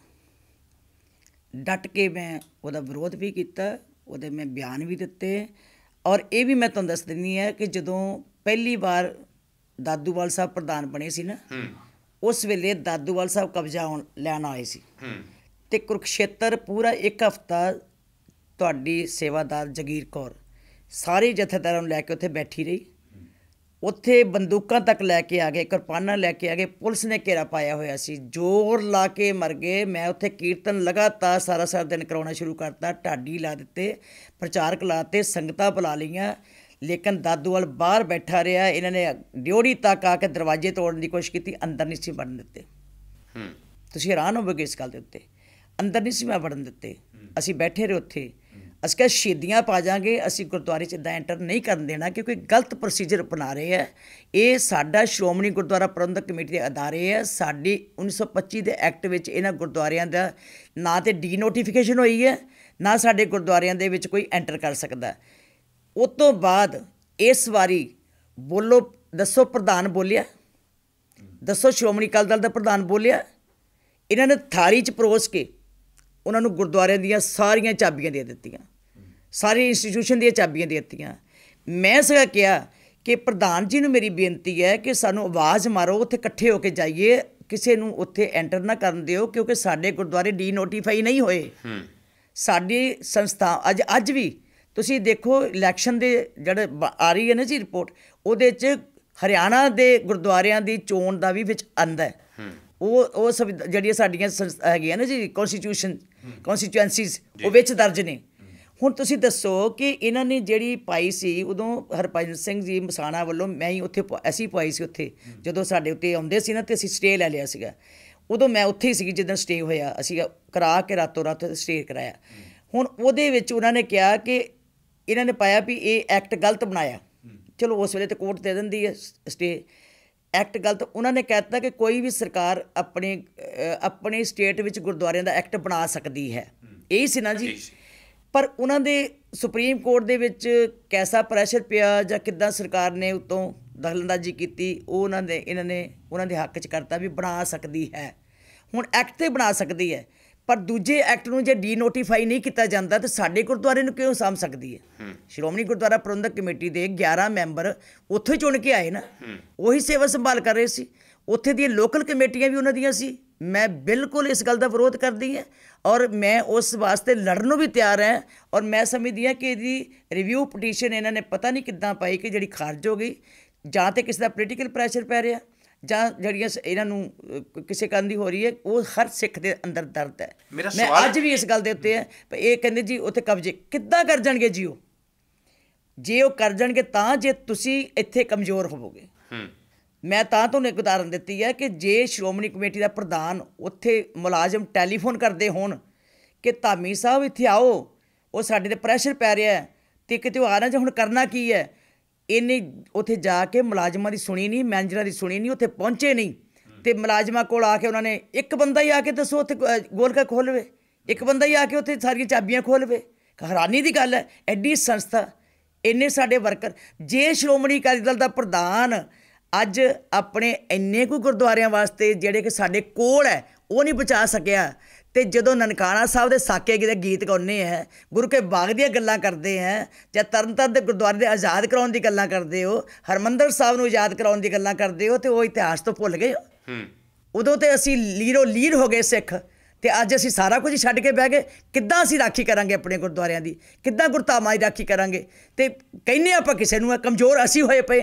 ਡਟ ਕੇ ਮੈਂ ਉਹਦਾ ਵਿਰੋਧ ਵੀ ਕੀਤਾ ਉਹਦੇ ਮੈਂ ਬਿਆਨ ਵੀ ਦਿੱਤੇ ਔਰ ਇਹ ਵੀ ਮੈਂ ਤੁਹਾਨੂੰ ਦੱਸ ਦਿੰਨੀ ਹੈ ਕਿ ਜਦੋਂ ਪਹਿਲੀ ਵਾਰ ਦਾਦੂਵਾਲ ਸਾਹਿਬ ਪ੍ਰਧਾਨ ਬਣੇ ਸੀ ਨਾ ਉਸ ਵੇਲੇ ਦਾਦੂਵਾਲ ਸਾਹਿਬ ਕਬਜ਼ਾ ਲੈਣ ਆਏ ਸੀ ਤੇ ਕੁਰਕਸ਼ੇਤਰ ਪੂਰਾ ਇੱਕ ਹਫਤਾ ਤੁਹਾਡੀ ਸੇਵਾਦਾਰ ਜਗੀਰ ਕੌਰ ਸਾਰੇ ਜਥੇਦਾਰਾਂ ਨੂੰ ਲੈ ਕੇ ਉੱਥੇ ਬੈਠੀ ਰਹੀ ਉੱਥੇ ਬੰਦੂਕਾਂ ਤੱਕ ਲੈ ਕੇ ਆ ਗਏ ਕਿਰਪਾਨਾਂ ਲੈ ਕੇ ਆ ਗਏ ਪੁਲਿਸ ਨੇ ਘੇਰਾ ਪਾਇਆ ਹੋਇਆ ਸੀ ਜ਼ੋਰ ਲਾ ਕੇ ਮਰ ਗਏ ਮੈਂ ਉੱਥੇ ਕੀਰਤਨ ਲਗਾਤਾਰ ਸਾਰਾ ਸਾਰਾ ਦਿਨ ਕਰਾਉਣਾ ਸ਼ੁਰੂ ਕਰਤਾ ਢਾਡੀ ਲਾ ਦਿੱਤੇ ਪ੍ਰਚਾਰਕ ਲਾਤੇ ਸੰਗਤਾਂ ਬੁਲਾ ਲਈਆਂ ਲੇਕਿਨ ਦਾਦੂਵਾਲ ਬਾਹਰ ਬੈਠਾ ਰਿਹਾ ਇਹਨਾਂ ਨੇ ਡਿਉੜੀ ਤੱਕ ਆ ਕੇ ਦਰਵਾਜ਼ੇ ਤੋੜਨ ਦੀ ਕੋਸ਼ਿਸ਼ ਕੀਤੀ ਅੰਦਰ ਨਹੀਂ ਸੀ ਵੜਨ ਦਿੱਤੇ ਹੂੰ ਤੁਸੀਂ ਹੈਰਾਨ ਹੋਵੋਗੇ ਇਸ ਗੱਲ ਦੇ ਉੱਤੇ ਅੰਦਰ ਨਹੀਂ ਸੀ ਮੈਂ ਵੜਨ ਦਿੱਤੇ ਅਸੀਂ ਬੈਠੇ ਰਹੇ ਉੱਥੇ ਅਸੀਂ ਕਿਹਾ ਸ਼ੇਦੀਆਂ ਪਾ ਜਾਾਂਗੇ ਅਸੀਂ ਗੁਰਦੁਆਰੇ 'ਚ ਇਦਾਂ ਐਂਟਰ ਨਹੀਂ ਕਰਨ ਦੇਣਾ ਕਿਉਂਕਿ ਗਲਤ ਪ੍ਰੋਸੀਜਰ ਅਪਣਾ ਰਹੇ ਹੈ ਇਹ ਸਾਡਾ ਸ਼੍ਰੋਮਣੀ ਗੁਰਦੁਆਰਾ ਪ੍ਰਬੰਧਕ ਕਮੇਟੀ ਦੇ ਅਦਾਰੇ ਹੈ ਸਾਡੀ 1925 ਦੇ ਐਕਟ ਵਿੱਚ ਇਹਨਾਂ ਗੁਰਦੁਆਰਿਆਂ ਦਾ ਨਾ ਤੇ ਡੀ ਨੋਟੀਫਿਕੇਸ਼ਨ ਹੋਈ ਹੈ ਨਾ ਸਾਡੇ ਗੁਰਦੁਆਰਿਆਂ ਦੇ ਵਿੱਚ ਕੋਈ ਐਂਟਰ ਕਰ ਸਕਦਾ ਉਸ ਤੋਂ ਬਾਅਦ ਇਸ ਵਾਰੀ ਬੋਲੋ ਦੱਸੋ ਪ੍ਰਧਾਨ ਬੋਲਿਆ ਦੱਸੋ ਸ਼੍ਰੋਮਣੀ ਕਲਦਲ ਦਲ ਦਾ ਪ੍ਰਧਾਨ ਬੋਲਿਆ ਇਹਨਾਂ ਨੇ ਥਾਰੀ 'ਚ ਪਰੋਸ ਕੇ ਉਹਨਾਂ ਨੂੰ ਗੁਰਦੁਆਰਿਆਂ ਦੀਆਂ ਸਾਰੀਆਂ ਚਾਬੀਆਂ ਦੇ ਦਿੱਤੀਆਂ ਸਾਰੇ ਇੰਸਟੀਟਿਊਸ਼ਨ ਦੀਆਂ ਚਾਬੀਆਂ ਦੇ ਦਿੱਤੀਆਂ ਮੈਂ ਸਗਾ ਕਿਹਾ ਕਿ ਪ੍ਰਧਾਨ ਜੀ ਨੂੰ ਮੇਰੀ ਬੇਨਤੀ ਹੈ ਕਿ ਸਾਨੂੰ ਆਵਾਜ਼ ਮਾਰੋ ਉੱਥੇ ਇਕੱਠੇ ਹੋ ਕੇ ਜਾਈਏ ਕਿਸੇ ਨੂੰ ਉੱਥੇ ਐਂਟਰ ਨਾ ਕਰਨ ਦਿਓ ਕਿਉਂਕਿ ਸਾਡੇ ਗੁਰਦੁਆਰੇ ਡੀ ਨੋਟੀਫਾਈ ਨਹੀਂ ਹੋਏ ਸਾਡੀ ਸੰਸਥਾ ਅੱਜ ਅੱਜ ਵੀ ਤੁਸੀਂ ਦੇਖੋ ਇਲੈਕਸ਼ਨ ਦੇ ਜਿਹੜੇ ਆ ਰਹੀ ਹੈ ਨਾ ਜੀ ਰਿਪੋਰਟ ਉਹਦੇ 'ਚ ਹਰਿਆਣਾ ਦੇ ਗੁਰਦੁਆਰਿਆਂ ਦੀ ਚੋਣ ਦਾ ਵੀ ਵਿੱਚ ਆਂਦਾ ਹੈ ਉਹ ਉਹ ਜਿਹੜੀਆਂ ਸਾਡੀਆਂ ਹੈਗੀਆਂ ਨਾ ਜੀ ਕਨਸਟੀਟਿਊਸ਼ਨ ਕਨਸਟੀਚੁਐਂਸੀਜ਼ ਉਹ ਵਿੱਚ ਦਰਜ ਨੇ ਹੁਣ ਤੁਸੀਂ ਦੱਸੋ ਕਿ ਇਹਨਾਂ ਨੇ ਜਿਹੜੀ ਪਾਈ ਸੀ ਉਦੋਂ ਹਰਪਾਲ ਸਿੰਘ ਜੀ ਮਸਾਣਾ ਵੱਲੋਂ ਮੈਂ ਹੀ ਉੱਥੇ ਅਸੀਂ ਪਾਈ ਸੀ ਉੱਥੇ ਜਦੋਂ ਸਾਡੇ ਉੱਤੇ ਆਉਂਦੇ ਸੀ ਨਾ ਤੇ ਅਸੀਂ ਸਟੇ ਲੈ ਲਿਆ ਸੀਗਾ ਉਦੋਂ ਮੈਂ ਉੱਥੇ ਹੀ ਸੀ ਜਦੋਂ ਸਟੇ ਹੋਇਆ ਅਸੀਂ ਕਰਾ ਕੇ ਰਾਤੋਂ ਰਾਤ ਸਟੇ ਕਰਾਇਆ ਹੁਣ ਉਹਦੇ ਵਿੱਚ ਉਹਨਾਂ ਨੇ ਕਿਹਾ ਕਿ ਇਹਨਾਂ ਨੇ ਪਾਇਆ ਵੀ ਇਹ ਐਕਟ ਗਲਤ ਬਣਾਇਆ ਚਲੋ ਉਸ ਵੇਲੇ ਤੇ ਕੋਰਟ ਦੇ ਦਿੰਦੀ ਹੈ ਸਟੇ ਐਕਟ ਗਲਤ ਉਹਨਾਂ ਨੇ ਕਹਿਤਾ ਕਿ ਕੋਈ ਵੀ ਸਰਕਾਰ ਆਪਣੇ ਆਪਣੇ ਸਟੇਟ ਵਿੱਚ ਗੁਰਦੁਆਰਿਆਂ ਦਾ ਐਕਟ ਬਣਾ ਸਕਦੀ ਹੈ ਇਹ ਸੀ ਨਾ ਜੀ ਪਰ ਉਹਨਾਂ ਦੇ ਸੁਪਰੀਮ ਕੋਰਟ ਦੇ ਵਿੱਚ ਕੈਸਾ ਪ੍ਰੈਸ਼ਰ ਪਿਆ ਜਾਂ ਕਿੱਦਾਂ ਸਰਕਾਰ ਨੇ ਉਤੋਂ ਦਖਲਅੰਦਾਜ਼ੀ ਕੀਤੀ ਉਹ ਉਹਨਾਂ ਦੇ ਇਹਨਾਂ ਨੇ ਉਹਨਾਂ ਦੇ ਹੱਕ 'ਚ ਕਰਤਾ ਵੀ ਬਣਾ ਸਕਦੀ ਹੈ ਹੁਣ ਐਕਟ ਤੇ ਬਣਾ ਸਕਦੀ ਹੈ ਪਰ ਦੂਜੇ ਐਕਟ ਨੂੰ ਜੇ ਡੀ ਨੋਟੀਫਾਈ ਨਹੀਂ ਕੀਤਾ ਜਾਂਦਾ ਤਾਂ ਸਾਡੇ ਗੁਰਦੁਆਰੇ ਨੂੰ ਕਿਉਂ ਸਾਂਭ ਸਕਦੀ ਹੈ ਸ਼੍ਰੋਮਣੀ ਗੁਰਦੁਆਰਾ ਪ੍ਰਬੰਧਕ ਕਮੇਟੀ ਦੇ 11 ਮੈਂਬਰ ਉੱਥੇ ਚੁਣ ਕੇ ਆਏ ਨਾ ਉਹੀ ਸੇਵਾ ਸੰਭਾਲ ਕਰ ਰਹੇ ਸੀ ਉੱਥੇ ਦੀਆਂ ਲੋਕਲ ਕਮੇਟੀਆਂ ਵੀ ਉਹਨਾਂ ਦੀਆਂ ਸੀ ਮੈਂ ਬਿਲਕੁਲ ਇਸ ਗੱਲ ਦਾ ਵਿਰੋਧ ਕਰਦੀ ਹਾਂ ਔਰ ਮੈਂ ਉਸ ਵਾਸਤੇ ਲੜਨ ਨੂੰ ਵੀ ਤਿਆਰ ਹਾਂ ਔਰ ਮੈਂ ਸਮਝਦੀ ਹਾਂ ਕਿ ਇਹਦੀ ਰਿਵਿਊ ਪਟੀਸ਼ਨ ਇਹਨਾਂ ਨੇ ਪਤਾ ਨਹੀਂ ਕਿੱਦਾਂ ਪਾਈ ਕਿ ਜਿਹੜੀ ਖਾਰਜ ਹੋ ਗਈ ਜਾਂ ਤੇ ਕਿਸੇ ਦਾ ਪੋਲੀਟੀਕਲ ਪ੍ਰੈਸ਼ਰ ਪੈ ਰਿਹਾ ਜਾਂ ਜਿਹੜੀਆਂ ਇਹਨਾਂ ਨੂੰ ਕਿਸੇ ਕੰਨ ਦੀ ਹੋ ਰਹੀ ਹੈ ਉਹ ਹਰ ਸਿੱਖ ਦੇ ਅੰਦਰ ਦਰਦ ਹੈ ਮੈਂ ਅੱਜ ਵੀ ਇਸ ਗੱਲ ਦੇ ਉੱਤੇ ਹੈ ਪਰ ਇਹ ਕਹਿੰਦੇ ਜੀ ਉੱਥੇ ਕਬਜ਼ੇ ਕਿੱਦਾਂ ਕਰ ਜਾਣਗੇ ਜੀ ਉਹ ਜੇ ਉਹ ਕਰ ਜਾਣਗੇ ਤਾਂ ਜੇ ਤੁਸੀਂ ਇੱਥੇ ਕਮਜ਼ੋਰ ਹੋਵੋਗੇ ਮੈਂ ਤਾਂ ਤੁਹਾਨੂੰ ਇੱਕ ਉਦਾਹਰਨ ਦਿੱਤੀ ਹੈ ਕਿ ਜੇ ਸ਼੍ਰੋਮਣੀ ਕਮੇਟੀ ਦਾ ਪ੍ਰਧਾਨ ਉੱਥੇ ਮੁਲਾਜ਼ਮ ਟੈਲੀਫੋਨ ਕਰਦੇ ਹੋਣ ਕਿ ਧਾਮੀ ਸਾਹਿਬ ਇੱਥੇ ਆਓ ਉਹ ਸਾਡੇ ਤੇ ਪ੍ਰੈਸ਼ਰ ਪੈ ਰਿਹਾ ਹੈ ਤੇ ਕਿਤੇ ਆ ਨਾ ਜੇ ਹੁਣ ਕਰਨਾ ਕੀ ਹੈ ਇਹਨੇ ਉੱਥੇ ਜਾ ਕੇ ਮੁਲਾਜ਼ਮਾਂ ਦੀ ਸੁਣੀ ਨਹੀਂ ਮੈਨੇਜਰਾਂ ਦੀ ਸੁਣੀ ਨਹੀਂ ਉੱਥੇ ਪਹੁੰਚੇ ਨਹੀਂ ਤੇ ਮੁਲਾਜ਼ਮਾਂ ਕੋਲ ਆ ਕੇ ਉਹਨਾਂ ਨੇ ਇੱਕ ਬੰਦਾ ਹੀ ਆ ਕੇ ਦੱਸੋ ਉੱਥੇ ਗੋਲਕਾ ਖੋਲਵੇ ਇੱਕ ਬੰਦਾ ਹੀ ਆ ਕੇ ਉੱਥੇ ਸਾਰੀਆਂ ਚਾਬੀਆਂ ਖੋਲਵੇ ਹੈਰਾਨੀ ਦੀ ਗੱਲ ਹੈ ਐਡੀ ਸੰਸਥਾ ਇੰਨੇ ਸਾਡੇ ਵਰਕਰ ਜੇ ਸ਼੍ਰੋਮਣੀ ਅਕਾਲੀ ਦਲ ਦਾ ਪ੍ਰਧਾਨ ਅੱਜ ਆਪਣੇ ਇੰਨੇ ਕੋ ਗੁਰਦੁਆਰਿਆਂ ਵਾਸਤੇ ਜਿਹੜੇ ਕਿ ਸਾਡੇ ਕੋਲ ਹੈ ਉਹ ਨਹੀਂ ਬਚਾ ਸਕਿਆ ਤੇ ਜਦੋਂ ਨਨਕਾਣਾ ਸਾਹਿਬ ਦੇ ਸਾਕੇ ਦੇ ਗੀਤ ਗਾਉਂਦੇ ਆ ਗੁਰੂ ਕੇ ਬਾਗ ਦੀਆਂ ਗੱਲਾਂ ਕਰਦੇ ਆ ਜਾਂ ਤਰਨਤਾਰਨ ਦੇ ਗੁਰਦੁਆਰੇ ਦੇ ਆਜ਼ਾਦ ਕਰਾਉਣ ਦੀ ਗੱਲਾਂ ਕਰਦੇ ਹੋ ਹਰਮੰਦਰ ਸਾਹਿਬ ਨੂੰ ਆਜ਼ਾਦ ਕਰਾਉਣ ਦੀ ਗੱਲਾਂ ਕਰਦੇ ਹੋ ਤੇ ਉਹ ਇਤਿਹਾਸ ਤੋਂ ਭੁੱਲ ਗਏ ਹੂੰ ਉਦੋਂ ਤੇ ਅਸੀਂ ਲੀਰੋ ਲੀਰ ਹੋ ਗਏ ਸਿੱਖ ਤੇ ਅੱਜ ਅਸੀਂ ਸਾਰਾ ਕੁਝ ਛੱਡ ਕੇ ਬਹਿ ਗਏ ਕਿੱਦਾਂ ਅਸੀਂ ਰਾਖੀ ਕਰਾਂਗੇ ਆਪਣੇ ਗੁਰਦੁਆਰਿਆਂ ਦੀ ਕਿੱਦਾਂ ਗੁਰਤਾਮਾ ਦੀ ਰਾਖੀ ਕਰਾਂਗੇ ਤੇ ਕਹਿੰਨੇ ਆਪਾਂ ਕਿਸੇ ਨੂੰ ਕਮਜ਼ੋਰ ਅਸੀਂ ਹੋਏ ਪਏ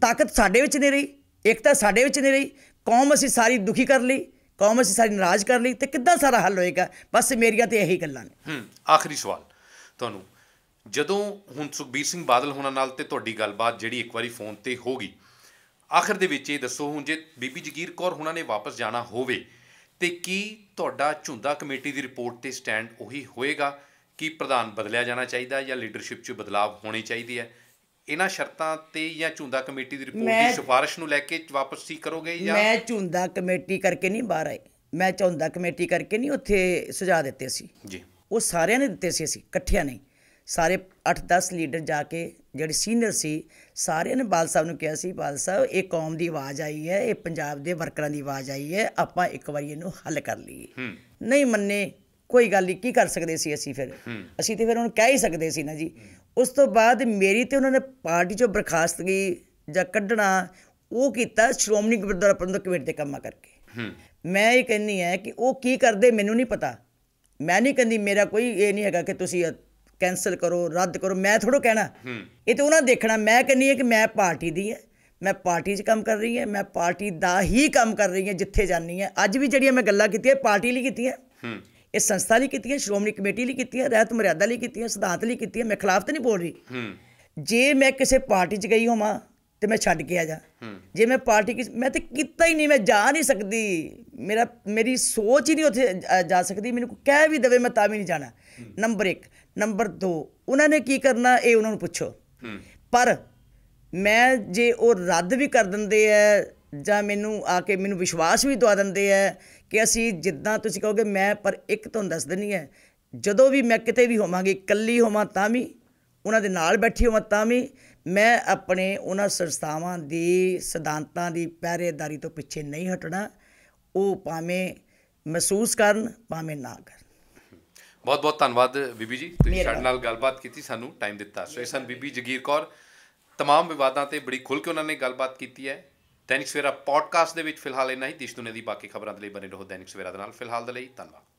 ਤਾਕਤ ਸਾਡੇ ਵਿੱਚ ਨਹੀਂ ਰਹੀ ਇੱਕ ਤਾਂ ਸਾਡੇ ਵਿੱਚ ਨਹੀਂ ਰਹੀ ਕੌਮ ਅਸੀਂ ਸਾਰੀ ਦੁਖੀ ਕਰ ਲਈ ਕੌਮ ਅਸੀਂ ਸਾਰੀ ਨਾਰਾਜ਼ ਕਰ ਲਈ ਤੇ ਕਿੱਦਾਂ ਸਾਰਾ ਹੱਲ ਹੋਏਗਾ ਬਸ ਮੇਰੀਆਂ ਤੇ ਇਹੀ ਗੱਲਾਂ ਨੇ ਹੂੰ ਆਖਰੀ ਸਵਾਲ ਤੁਹਾਨੂੰ ਜਦੋਂ ਹੁਣ ਸੁਖਬੀਰ ਸਿੰਘ ਬਾਦਲ ਹੋਣਾ ਨਾਲ ਤੇ ਤੁਹਾਡੀ ਗੱਲਬਾਤ ਜਿਹੜੀ ਇੱਕ ਵਾਰੀ ਫੋਨ ਤੇ ਹੋ ਗਈ ਆਖਰ ਦੇ ਵਿੱਚ ਇਹ ਦੱਸੋ ਹੁਣ ਜੇ ਬੀਬੀ ਜਗੀਰ ਕੌਰ ਹੁਣਾਂ ਨੇ ਵਾਪਸ ਜਾਣਾ ਹੋਵੇ ਤੇ ਕੀ ਤੁਹਾਡਾ ਝੁੰਦਾ ਕਮੇਟੀ ਦੀ ਰਿਪੋਰਟ ਤੇ ਸਟੈਂਡ ਉਹੀ ਹੋਏਗਾ ਕਿ ਪ੍ਰਧਾਨ ਬਦਲਿਆ ਜਾਣਾ ਚਾਹੀਦਾ ਜਾਂ ਲੀਡਰਸ਼ਿਪ 'ਚ ਬਦਲਾਅ ਹੋਣੇ ਚਾਹੀਦੇ ਹੈ ਇਹਨਾਂ ਸ਼ਰਤਾਂ ਤੇ ਜਾਂ ਝੁੰਦਾ ਕਮੇਟੀ ਦੀ ਰਿਪੋਰਟ ਦੀ ਸਿਫਾਰਿਸ਼ ਨੂੰ ਲੈ ਕੇ ਵਾਪਸ ਸੀ ਕਰੋਗੇ ਜਾਂ ਮੈਂ ਝੁੰਦਾ ਕਮੇਟੀ ਕਰਕੇ ਨਹੀਂ ਬਾਹਰ ਆਏ ਮੈਂ ਝੁੰਦਾ ਕਮੇਟੀ ਕਰਕੇ ਨਹੀਂ ਉੱਥੇ ਸੁਝਾ ਦਿੱਤੇ ਸੀ ਜੀ ਉਹ ਸਾਰਿਆਂ ਨੇ ਦਿੱਤੇ ਸੀ ਅਸੀਂ ਇਕੱਠਿਆਂ ਨਹੀਂ ਸਾਰੇ 8-10 ਲੀਡਰ ਜਾ ਕੇ ਜਿਹੜੇ ਸੀਨੀਅਰ ਸੀ ਸਾਰਿਆਂ ਨੇ ਬਾਲ ਸਾਹਿਬ ਨੂੰ ਕਿਹਾ ਸੀ ਬਾਲ ਸਾਹਿਬ ਇਹ ਕੌਮ ਦੀ ਆਵਾਜ਼ ਆਈ ਹੈ ਇਹ ਪੰਜਾਬ ਦੇ ਵਰਕਰਾਂ ਦੀ ਆਵਾਜ਼ ਆਈ ਹੈ ਆਪਾਂ ਇੱਕ ਵਾਰੀ ਇਹਨੂੰ ਹੱਲ ਕਰ ਲਈਏ ਨਹੀਂ ਮੰਨੇ ਕੋਈ ਗੱਲ ਨਹੀਂ ਕੀ ਕਰ ਸਕਦੇ ਸੀ ਅਸੀਂ ਫਿਰ ਅਸੀਂ ਤੇ ਫਿਰ ਉਹਨੂੰ ਕਹਿ ਹੀ ਸਕਦੇ ਸੀ ਨਾ ਜੀ ਉਸ ਤੋਂ ਬਾਅਦ ਮੇਰੀ ਤੇ ਉਹਨਾਂ ਨੇ ਪਾਰਟੀ ਚੋਂ ਗਈ ਜਾਂ ਕੱਢਣਾ ਉਹ ਕੀਤਾ ਸ਼੍ਰੋਮਣੀ ਗੁਰਦੁਆਰਾ ਪ੍ਰਬੰਧਕ ਕਮੇਟੀ ਦੇ ਕੰਮਾਂ ਕਰਕੇ ਮੈਂ ਇਹ ਕਹਿੰਨੀ ਹੈ ਕਿ ਉਹ ਕੀ ਕਰਦੇ ਮੈਨੂੰ ਨਹੀਂ ਪਤਾ ਮੈਂ ਨਹੀਂ ਕਹਿੰਦੀ ਮੇਰਾ ਕੋਈ ਇਹ ਨਹੀਂ ਹੈਗਾ ਕਿ ਤੁਸੀਂ ਕੈਨਸਲ ਕਰੋ ਰੱਦ ਕਰੋ ਮੈਂ ਥੋੜੋ ਕਹਿਣਾ ਇਹ ਤੇ ਉਹਨਾਂ ਦੇਖਣਾ ਮੈਂ ਕਹਿੰਨੀ ਹੈ ਕਿ ਮੈਂ ਪਾਰਟੀ ਦੀ ਹੈ ਮੈਂ ਪਾਰਟੀ 'ਚ ਕੰਮ ਕਰ ਰਹੀ ਹਾਂ ਮੈਂ ਪਾਰਟੀ ਦਾ ਹੀ ਕੰਮ ਕਰ ਰਹੀ ਹਾਂ ਜਿੱਥੇ ਜਾਣੀ ਹੈ ਅੱਜ ਵੀ ਜਿਹੜੀਆਂ ਮੈਂ ਗੱਲਾਂ ਕੀਤੀਆਂ ਪਾਰਟੀ ਲਈ ਕੀਤੀਆਂ ਇਹ ਸੰਸਥਾ ਲਈ ਕੀਤੀ ਹੈ ਸ਼੍ਰੋਮਣੀ ਕਮੇਟੀ ਲਈ ਕੀਤੀ ਹੈ ਰਹਿਤ ਮਰਿਆਦਾ ਲਈ ਕੀਤੀ ਹੈ ਸਿਧਾਂਤ ਲਈ ਕੀਤੀ ਹੈ ਮੈਂ ਖਿਲਾਫ ਤੇ ਨਹੀਂ ਬੋਲ ਰਹੀ ਜੇ ਮੈਂ ਕਿਸੇ ਪਾਰਟੀ 'ਚ ਗਈ ਹੋਵਾਂ ਤੇ ਮੈਂ ਛੱਡ ਕੇ ਆ ਜਾ ਜੇ ਮੈਂ ਪਾਰਟੀ ਮੈਂ ਤੇ ਕੀਤਾ ਹੀ ਨਹੀਂ ਮੈਂ ਜਾ ਨਹੀਂ ਸਕਦੀ ਮੇਰਾ ਮੇਰੀ ਸੋਚ ਹੀ ਨਹੀਂ ਉੱਥੇ ਜਾ ਸਕਦੀ ਮੈਨੂੰ ਕੋਈ ਕਹਿ ਵੀ ਦਵੇ ਮੈਂ ਤਾਂ ਵੀ ਨਹੀਂ ਜਾਣਾ ਨੰਬਰ 1 ਨੰਬਰ 2 ਉਹਨਾਂ ਨੇ ਕੀ ਕਰਨਾ ਇਹ ਉਹਨਾਂ ਨੂੰ ਪੁੱਛੋ ਪਰ ਮੈਂ ਜੇ ਉਹ ਰੱਦ ਵੀ ਕਰ ਦਿੰਦੇ ਐ ਜਾਂ ਮੈਨੂੰ ਆ ਕੇ ਮੈਨੂੰ ਵਿਸ਼ਵਾਸ ਵੀ ਦਵਾ ਦਿੰਦੇ ਐ ਕਿ ਅਸੀਂ ਜਿੱਦਾਂ ਤੁਸੀਂ ਕਹੋਗੇ ਮੈਂ ਪਰ ਇੱਕ ਤੁਹਾਨੂੰ ਦੱਸ ਦਿੰਨੀ ਹੈ ਜਦੋਂ ਵੀ ਮੈਂ ਕਿਤੇ ਵੀ ਹੋਵਾਂਗੀ ਇਕੱਲੀ ਹੋਵਾਂ ਤਾਂ ਵੀ ਉਹਨਾਂ ਦੇ ਨਾਲ ਬੈਠੀ ਹੋਵਾਂ ਤਾਂ ਵੀ ਮੈਂ ਆਪਣੇ ਉਹਨਾਂ ਸੰਸਥਾਵਾਂ ਦੀ ਸਿਧਾਂਤਾਂ ਦੀ ਪਹਿਰੇਦਾਰੀ ਤੋਂ ਪਿੱਛੇ ਨਹੀਂ ਹਟਣਾ ਉਹ ਭਾਵੇਂ ਮਹਿਸੂਸ ਕਰਨ ਭਾਵੇਂ ਨਾ ਕਰਨ ਬਹੁਤ ਬਹੁਤ ਧੰਨਵਾਦ ਬੀਬੀ ਜੀ ਤੁਸੀਂ ਸਾਡੇ ਨਾਲ ਗੱਲਬਾਤ ਕੀਤੀ ਸਾਨੂੰ ਟਾਈਮ ਦਿੱਤਾ ਸੋ ਇਸਨ ਬੀਬੀ ਜਗੀਰ ਕੌਰ तमाम ਵਿਵਾਦਾਂ ਤੇ ਬੜੀ ਖੁੱਲ ਕੇ ਉਹਨਾਂ ਨੇ ਗੱਲਬਾਤ ਕੀਤੀ ਹੈ ਦੈਨਿਕ ਸਵੇਰਾ ਪੋਡਕਾਸਟ ਦੇ ਵਿੱਚ ਫਿਲਹਾਲ ਇੰਨਾ ਹੀ ਦੇਸ਼ ਦੁਨੀਆ ਦੀ ਬਾਕੀ ਖਬਰਾਂ ਦੇ ਲਈ ਬਨੇ ਰਹੋ ਦੈਨਿਕ ਸਵੇਰਾ ਦੇ ਨਾਲ ਫਿਲਹਾਲ ਦੇ ਲਈ ਧੰਨਵਾਦ